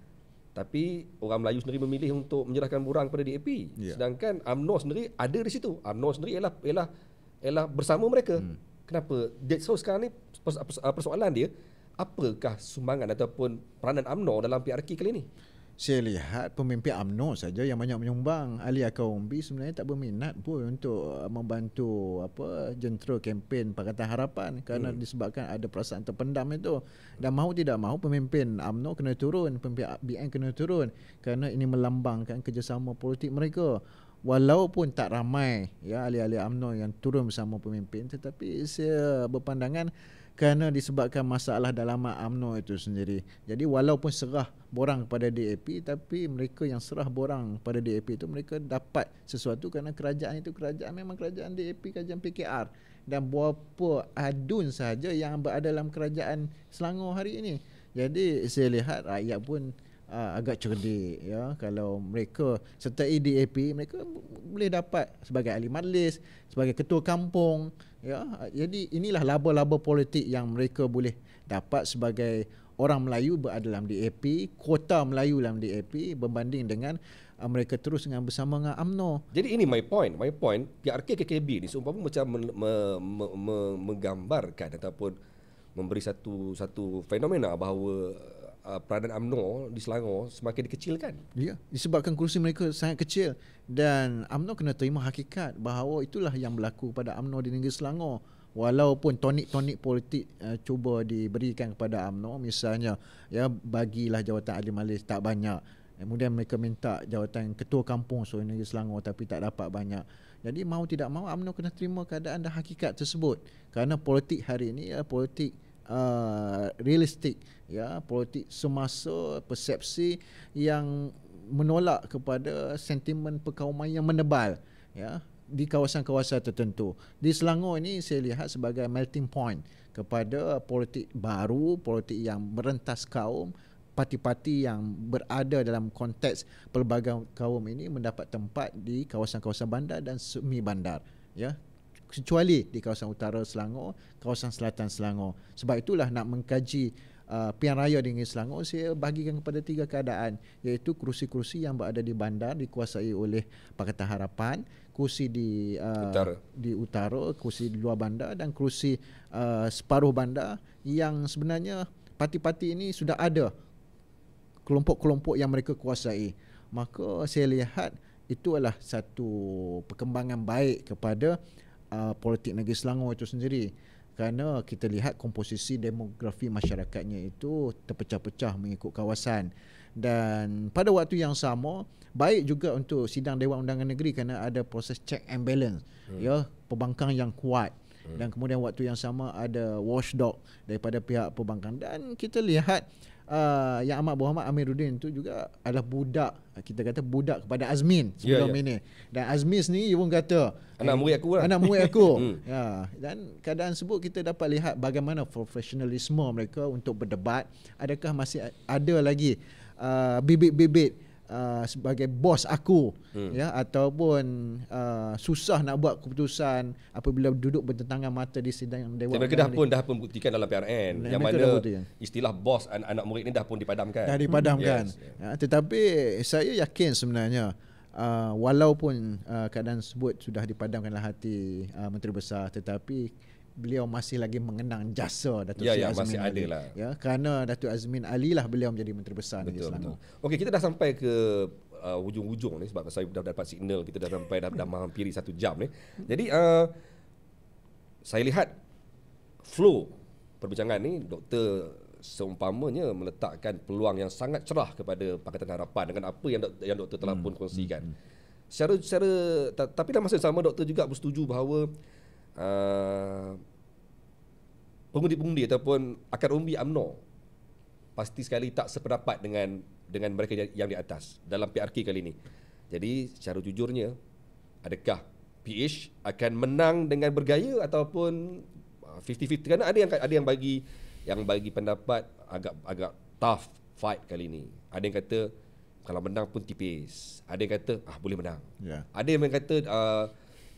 Tapi orang Melayu sendiri memilih untuk menyerahkan burang kepada DAP. Yeah. Sedangkan UMNO sendiri ada di situ. UMNO sendiri ialah ialah ialah bersama mereka. Mm. Kenapa? So sekarang ni perso- perso- persoalan dia apakah sumbangan ataupun peranan UMNO dalam PRK kali ini? saya lihat pemimpin Amno saja yang banyak menyumbang ahli Akaumbi sebenarnya tak berminat pun untuk uh, membantu apa jentera kempen Pakatan Harapan kerana hmm. disebabkan ada perasaan terpendam itu dan mahu tidak mahu pemimpin Amno kena turun pemimpin BN kena turun kerana ini melambangkan kerjasama politik mereka walaupun tak ramai ya ahli-ahli UMNO yang turun bersama pemimpin tetapi saya berpandangan kerana disebabkan masalah dalam Amno itu sendiri jadi walaupun serah borang kepada DAP tapi mereka yang serah borang pada DAP itu mereka dapat sesuatu kerana kerajaan itu kerajaan memang kerajaan DAP kerajaan PKR dan berapa adun sahaja yang berada dalam kerajaan Selangor hari ini jadi saya lihat rakyat pun uh, agak cerdik ya kalau mereka sertai DAP mereka boleh dapat sebagai ahli majlis sebagai ketua kampung ya jadi inilah laba-laba politik yang mereka boleh dapat sebagai orang Melayu berada dalam DAP, kuota Melayu dalam DAP berbanding dengan uh, mereka terus dengan bersama dengan AMNO. Jadi ini my point, my point PRK KKB ni seumpama macam me, me, me, me, menggambarkan ataupun memberi satu satu fenomena bahawa uh, peranan AMNO di Selangor semakin dikecilkan. Ya, disebabkan kerusi mereka sangat kecil dan AMNO kena terima hakikat bahawa itulah yang berlaku pada AMNO di negeri Selangor walaupun tonik-tonik politik uh, cuba diberikan kepada amno, misalnya ya bagilah jawatan ahli majlis tak banyak kemudian mereka minta jawatan ketua kampung Suri Negeri Selangor tapi tak dapat banyak jadi mau tidak mau amno kena terima keadaan dan hakikat tersebut kerana politik hari ini ya politik uh, realistik ya politik semasa persepsi yang menolak kepada sentimen perkauman yang menebal ya di kawasan-kawasan tertentu. Di Selangor ini saya lihat sebagai melting point kepada politik baru, politik yang merentas kaum, parti-parti yang berada dalam konteks pelbagai kaum ini mendapat tempat di kawasan-kawasan bandar dan semi bandar. Ya, kecuali di kawasan utara Selangor, kawasan selatan Selangor. Sebab itulah nak mengkaji uh, pilihan raya di Negeri Selangor oh, saya bahagikan kepada tiga keadaan iaitu kerusi-kerusi yang berada di bandar dikuasai oleh Pakatan Harapan kerusi di uh, utara. di utara kerusi di luar bandar dan kerusi uh, separuh bandar yang sebenarnya parti-parti ini sudah ada kelompok-kelompok yang mereka kuasai maka saya lihat itu adalah satu perkembangan baik kepada uh, politik negeri Selangor itu sendiri kerana kita lihat komposisi demografi masyarakatnya itu terpecah-pecah mengikut kawasan dan pada waktu yang sama baik juga untuk sidang dewan undangan negeri kerana ada proses check and balance hmm. ya pembangkang yang kuat hmm. dan kemudian waktu yang sama ada watchdog daripada pihak pembangkang dan kita lihat uh, yang Ahmad Muhammad Amiruddin tu juga adalah budak ah, kita kata budak kepada Azmin sebelum yeah, yeah. ini. Dan Azmin sendiri pun kata anak murid aku lah. Anak murid aku. *laughs* Hmm. ya. Dan keadaan sebut kita dapat lihat bagaimana profesionalisme mereka untuk berdebat. Adakah masih ada lagi uh, bibit-bibit Uh, sebagai bos aku hmm. ya ataupun uh, susah nak buat keputusan apabila duduk bertentangan mata di sidang dewan. Mereka dah pun dah pun buktikan dalam PRN dan yang mana istilah bos anak murid ni dah pun dipadamkan. Dah dipadamkan. Hmm. Yes. Ya, tetapi saya yakin sebenarnya Uh, walaupun uh, keadaan sebut sudah dipadamkanlah hati uh, Menteri Besar tetapi beliau masih lagi mengenang jasa Datuk ya, Sri ya, Azmin masih Ali. Adalah. Ya, kerana Datuk Azmin Ali lah beliau menjadi menteri besar Negeri Selangor. Okey, kita dah sampai ke uh, hujung-hujung ni sebab saya dah dapat signal kita dah sampai dah, dah menghampiri satu jam ni. Jadi uh, saya lihat flow perbincangan ni doktor seumpamanya meletakkan peluang yang sangat cerah kepada Pakatan Harapan dengan apa yang doktor, yang doktor telah hmm, pun kongsikan. Hmm, hmm. Secara, secara tapi dalam masa yang sama doktor juga bersetuju bahawa Uh, pengundi-pengundi ataupun akar umbi UMNO pasti sekali tak sependapat dengan dengan mereka yang di atas dalam PRK kali ini. Jadi secara jujurnya adakah PH akan menang dengan bergaya ataupun 50-50 uh, kan ada yang ada yang bagi yang bagi pendapat agak agak tough fight kali ini. Ada yang kata kalau menang pun tipis. Ada yang kata ah boleh menang. Yeah. Ada yang kata uh,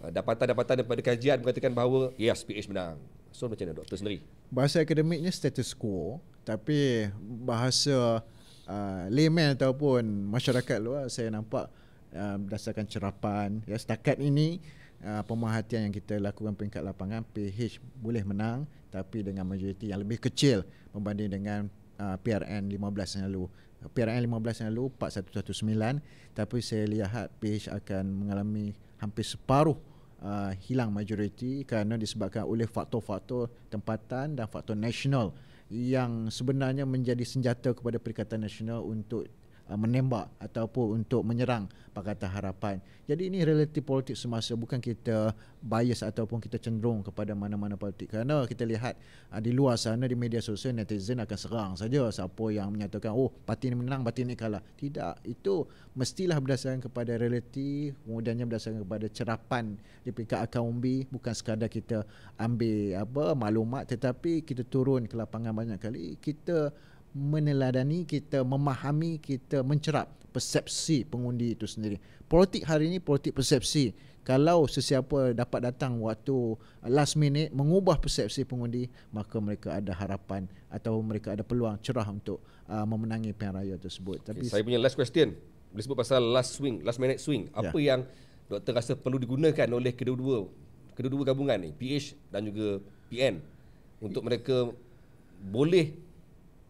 Eh, dapatan-dapatan daripada kajian mengatakan bahawa yes PH menang. So macam mana doktor sendiri? Bahasa akademiknya status quo tapi bahasa uh, layman ataupun masyarakat luar saya nampak uh, berdasarkan cerapan ya setakat ini uh, pemerhatian yang kita lakukan peringkat lapangan PH boleh menang tapi dengan majoriti yang lebih kecil membanding dengan uh, PRN 15 yang lalu. PRN 15 yang lalu 4119 tapi saya lihat PH akan mengalami hampir separuh uh, hilang majoriti kerana disebabkan oleh faktor-faktor tempatan dan faktor nasional yang sebenarnya menjadi senjata kepada Perikatan Nasional untuk Uh, menembak ataupun untuk menyerang Pakatan Harapan. Jadi ini realiti politik semasa bukan kita bias ataupun kita cenderung kepada mana-mana politik. Kerana kita lihat uh, di luar sana di media sosial netizen akan serang saja siapa yang menyatakan oh parti ini menang, parti ini kalah. Tidak, itu mestilah berdasarkan kepada realiti, kemudiannya berdasarkan kepada cerapan di pihak akaun umbi bukan sekadar kita ambil apa maklumat tetapi kita turun ke lapangan banyak kali kita meneladani, kita memahami, kita mencerap persepsi pengundi itu sendiri. Politik hari ini politik persepsi. Kalau sesiapa dapat datang waktu last minute mengubah persepsi pengundi, maka mereka ada harapan atau mereka ada peluang cerah untuk uh, memenangi pilihan raya tersebut. Okay, Tapi saya punya last question. Boleh sebut pasal last swing, last minute swing. Ya. Apa yeah. yang doktor rasa perlu digunakan oleh kedua-dua kedua-dua gabungan ni, PH dan juga PN untuk mereka boleh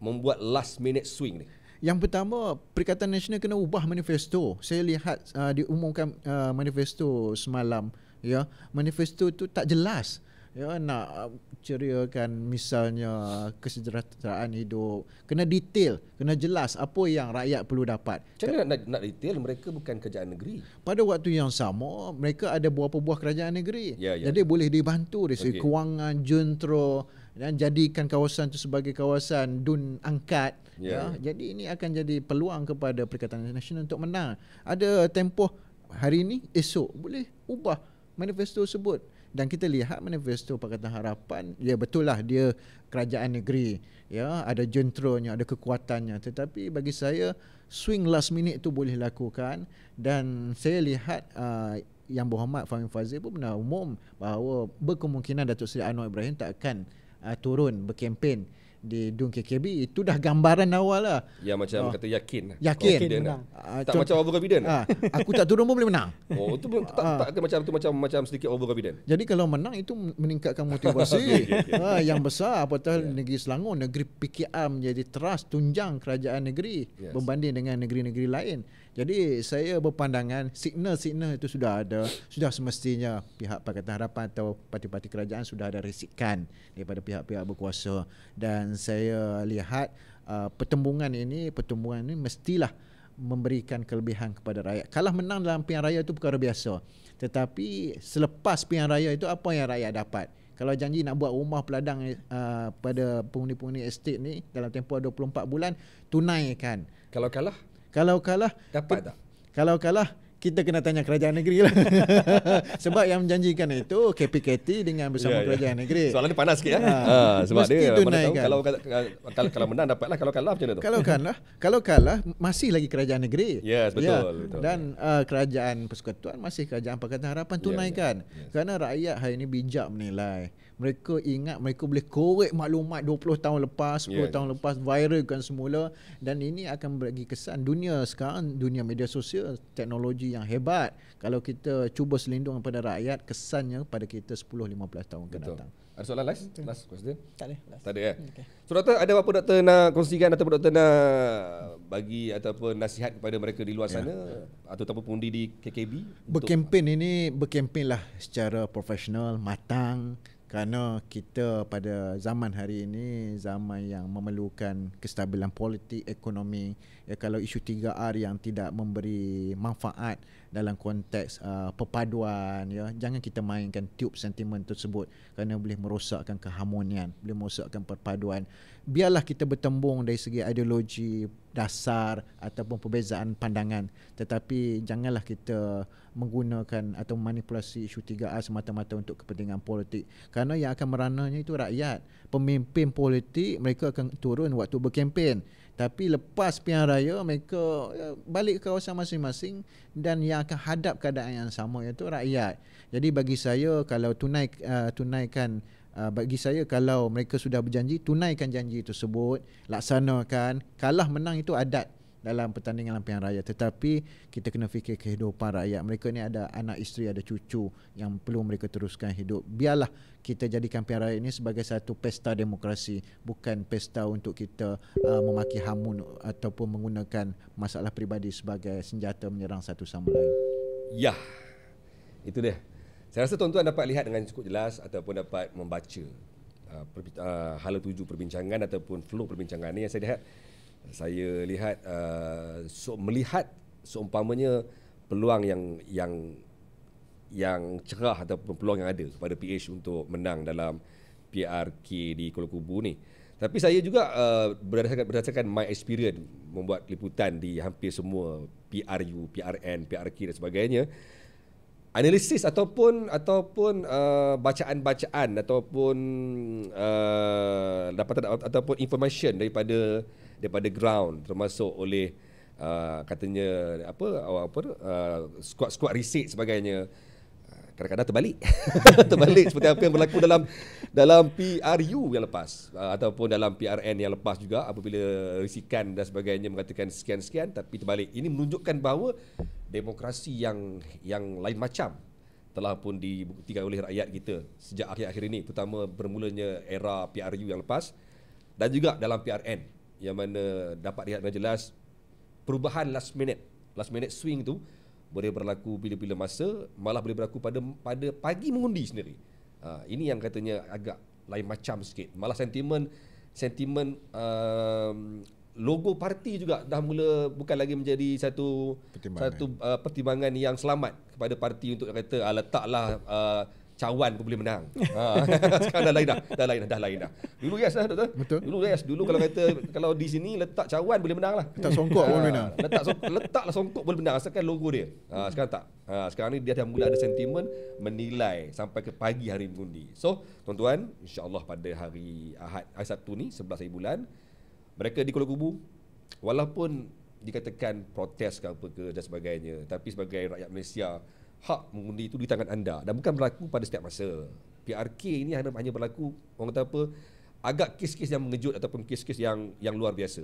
membuat last minute swing ni? Yang pertama, Perikatan Nasional kena ubah manifesto. Saya lihat uh, diumumkan uh, manifesto semalam, ya. Manifesto tu tak jelas. Ya, nak uh, ceriakan misalnya kesejahteraan hidup. Kena detail, kena jelas apa yang rakyat perlu dapat. Macam mana nak, nak detail? Mereka bukan kerajaan negeri. Pada waktu yang sama, mereka ada beberapa buah kerajaan negeri. Ya, ya. Jadi boleh dibantu dari okay. kewangan, juntro, dan jadikan kawasan itu sebagai kawasan dun angkat yeah. ya jadi ini akan jadi peluang kepada perikatan nasional untuk menang ada tempoh hari ini esok boleh ubah manifesto sebut dan kita lihat manifesto Pakatan Harapan ya betul lah dia kerajaan negeri ya ada jentronya ada kekuatannya tetapi bagi saya swing last minute itu boleh lakukan dan saya lihat uh, yang berhormat Fahim Fazil pun benar umum bahawa berkemungkinan Datuk Seri Anwar Ibrahim tak akan uh, turun berkempen di DUN KKB itu dah gambaran awal lah. Ya macam oh. kata yakin. Yakin. Okay, tak ah, macam over confident. Ha, aku tak turun pun boleh menang. *laughs* Oh itu pun tak, tak, tak macam tu macam macam sedikit over confident. Jadi kalau menang itu meningkatkan motivasi *laughs* okay, okay, okay. Ha, yang besar apatah yeah. negeri Selangor, negeri PKR menjadi teras tunjang kerajaan negeri yes. berbanding dengan negeri-negeri lain. Jadi saya berpandangan signal-signal itu sudah ada, sudah semestinya pihak Pakatan Harapan atau parti-parti kerajaan sudah ada risikan daripada pihak-pihak berkuasa dan saya lihat uh, pertembungan ini, pertembungan ini mestilah memberikan kelebihan kepada rakyat. Kalah menang dalam pilihan raya itu perkara biasa. Tetapi selepas pilihan raya itu apa yang rakyat dapat? Kalau janji nak buat rumah peladang uh, pada penghuni-penghuni estate ni dalam tempoh 24 bulan tunaikan. Kalau kalah? Kalau kalah Dapat tak? Kalau kalah kita kena tanya kerajaan negeri lah. *laughs* sebab yang menjanjikan itu KPKT dengan bersama yeah, yeah. kerajaan negeri. Soalan ni panas sikit. Ya. Ha. Ha. Sebab Mesti dia mana tahu, kalau, kalau, kalau menang dapatlah. Kalau kalah macam mana tu? Kalau kalah, kalau kalah masih lagi kerajaan negeri. Yes, ya. betul. Ya. Dan uh, kerajaan persekutuan masih kerajaan Pakatan Harapan tunaikan. Ya, yeah, yeah. Yes. Kerana rakyat hari ini bijak menilai mereka ingat mereka boleh korek maklumat 20 tahun lepas 10 yeah. tahun lepas viralkan semula dan ini akan bagi kesan dunia sekarang dunia media sosial teknologi yang hebat kalau kita cuba selindung kepada rakyat kesannya pada kita 10 15 tahun akan datang ada soalan last? Betul. Last question? Tak ada. Last. Tak ada eh? Okay. So doktor, ada apa-apa doktor nak kongsikan ataupun doktor nak bagi ataupun nasihat kepada mereka di luar yeah. sana atau ataupun pengundi di KKB? Berkempen ini berkempenlah secara profesional, matang kerana kita pada zaman hari ini zaman yang memerlukan kestabilan politik ekonomi ya kalau isu 3R yang tidak memberi manfaat dalam konteks uh, perpaduan ya jangan kita mainkan tube sentimen tersebut kerana boleh merosakkan keharmonian boleh merosakkan perpaduan biarlah kita bertembung dari segi ideologi dasar ataupun perbezaan pandangan tetapi janganlah kita menggunakan atau manipulasi isu 3A semata-mata untuk kepentingan politik kerana yang akan merananya itu rakyat pemimpin politik mereka akan turun waktu berkempen tapi lepas pilihan raya mereka ya, balik ke kawasan masing-masing dan yang akan hadap keadaan yang sama iaitu rakyat jadi bagi saya kalau tunai uh, tunaikan uh, bagi saya kalau mereka sudah berjanji tunaikan janji itu tersebut laksanakan kalah menang itu adat dalam pertandingan lampian raya tetapi kita kena fikir kehidupan rakyat mereka ni ada anak isteri ada cucu yang perlu mereka teruskan hidup biarlah kita jadikan lampian raya ini sebagai satu pesta demokrasi bukan pesta untuk kita uh, memaki hamun ataupun menggunakan masalah peribadi sebagai senjata menyerang satu sama lain ya itu dia saya rasa tuan-tuan dapat lihat dengan cukup jelas ataupun dapat membaca uh, per, uh, hala tuju perbincangan ataupun flow perbincangan ini yang saya lihat. Saya lihat uh, so, melihat seumpamanya peluang yang yang yang cerah ataupun peluang yang ada kepada PH untuk menang dalam PRK di Kuala Kubu ni. Tapi saya juga uh, berdasarkan, berdasarkan my experience membuat liputan di hampir semua PRU, PRN, PRK dan sebagainya, analisis ataupun ataupun uh, bacaan-bacaan ataupun uh, dapatan ataupun information daripada daripada ground termasuk oleh uh, katanya apa apa uh, squad-squad riset sebagainya kadang-kadang terbalik *laughs* terbalik seperti apa yang berlaku dalam dalam PRU yang lepas uh, ataupun dalam PRN yang lepas juga apabila risikan dan sebagainya mengatakan sekian-sekian tapi terbalik ini menunjukkan bahawa demokrasi yang yang lain macam telah pun dibuktikan oleh rakyat kita sejak akhir-akhir ini terutama bermulanya era PRU yang lepas dan juga dalam PRN yang mana dapat lihat dengan jelas perubahan last minute last minute swing tu boleh berlaku bila-bila masa malah boleh berlaku pada pada pagi mengundi sendiri. Ha, ini yang katanya agak lain macam sikit. Malah sentimen sentimen um, logo parti juga dah mula bukan lagi menjadi satu pertimbangan. satu uh, pertimbangan yang selamat kepada parti untuk kata lah, uh, letaklah uh, cawan pun boleh menang. ha. *laughs* Sekarang dah lain dah. Dah lain dah. Dah lain dah. Dulu yes lah doktor. Betul. Dulu yes. Dulu kalau kata kalau di sini letak cawan boleh menang lah. Letak songkok pun ha. menang. Letak songkok, letaklah songkok boleh menang. Asalkan logo dia. Ha. Sekarang tak. Ha. Sekarang ni dia dah mula ada sentimen menilai sampai ke pagi hari mengundi. So tuan-tuan Allah pada hari Ahad, hari Sabtu ni 11 hari bulan. Mereka di Kuala Kubu walaupun dikatakan protes ke apa ke dan sebagainya. Tapi sebagai rakyat Malaysia hak mengundi itu di tangan anda dan bukan berlaku pada setiap masa. PRK ini hanya berlaku orang kata apa agak kes-kes yang mengejut ataupun kes-kes yang yang luar biasa.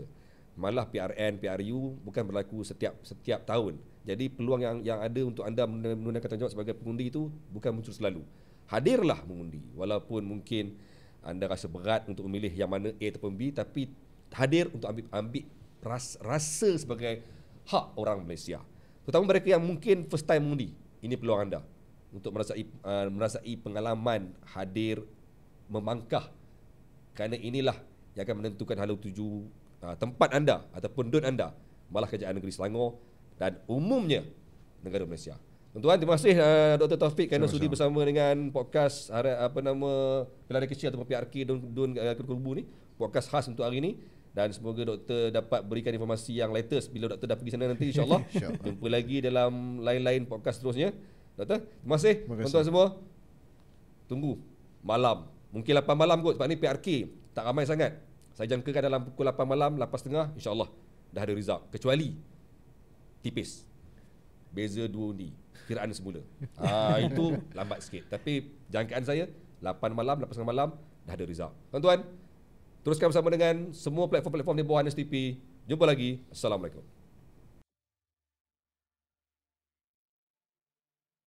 Malah PRN, PRU bukan berlaku setiap setiap tahun. Jadi peluang yang yang ada untuk anda menunaikan tanggungjawab sebagai pengundi itu bukan muncul selalu. Hadirlah mengundi walaupun mungkin anda rasa berat untuk memilih yang mana A ataupun B tapi hadir untuk ambil ambil rasa, rasa sebagai hak orang Malaysia. Terutama mereka yang mungkin first time mengundi ini peluang anda untuk merasai uh, merasai pengalaman hadir memangkah kerana inilah yang akan menentukan halau tuju uh, tempat anda ataupun dun anda malah kerajaan negeri Selangor dan umumnya negara Malaysia. Tuan-tuan terima kasih uh, Dr Taufik kerana sudi bersama dengan podcast apa nama Pelari Kecil atau PRK dun dun uh, kubu ni podcast khas untuk hari ini dan semoga doktor dapat berikan informasi yang latest bila doktor dah pergi sana nanti insyaallah *laughs* jumpa lagi dalam lain-lain podcast seterusnya doktor terima kasih, terima tuan semua tunggu malam mungkin 8 malam kot sebab ni PRK tak ramai sangat saya jangkakan dalam pukul 8 malam setengah insyaallah dah ada result kecuali tipis beza dua undi kiraan semula *laughs* ah itu lambat sikit tapi jangkaan saya 8 malam setengah malam dah ada result tuan-tuan Teruskan bersama dengan semua platform-platform di bawah NSTP. Jumpa lagi. Assalamualaikum.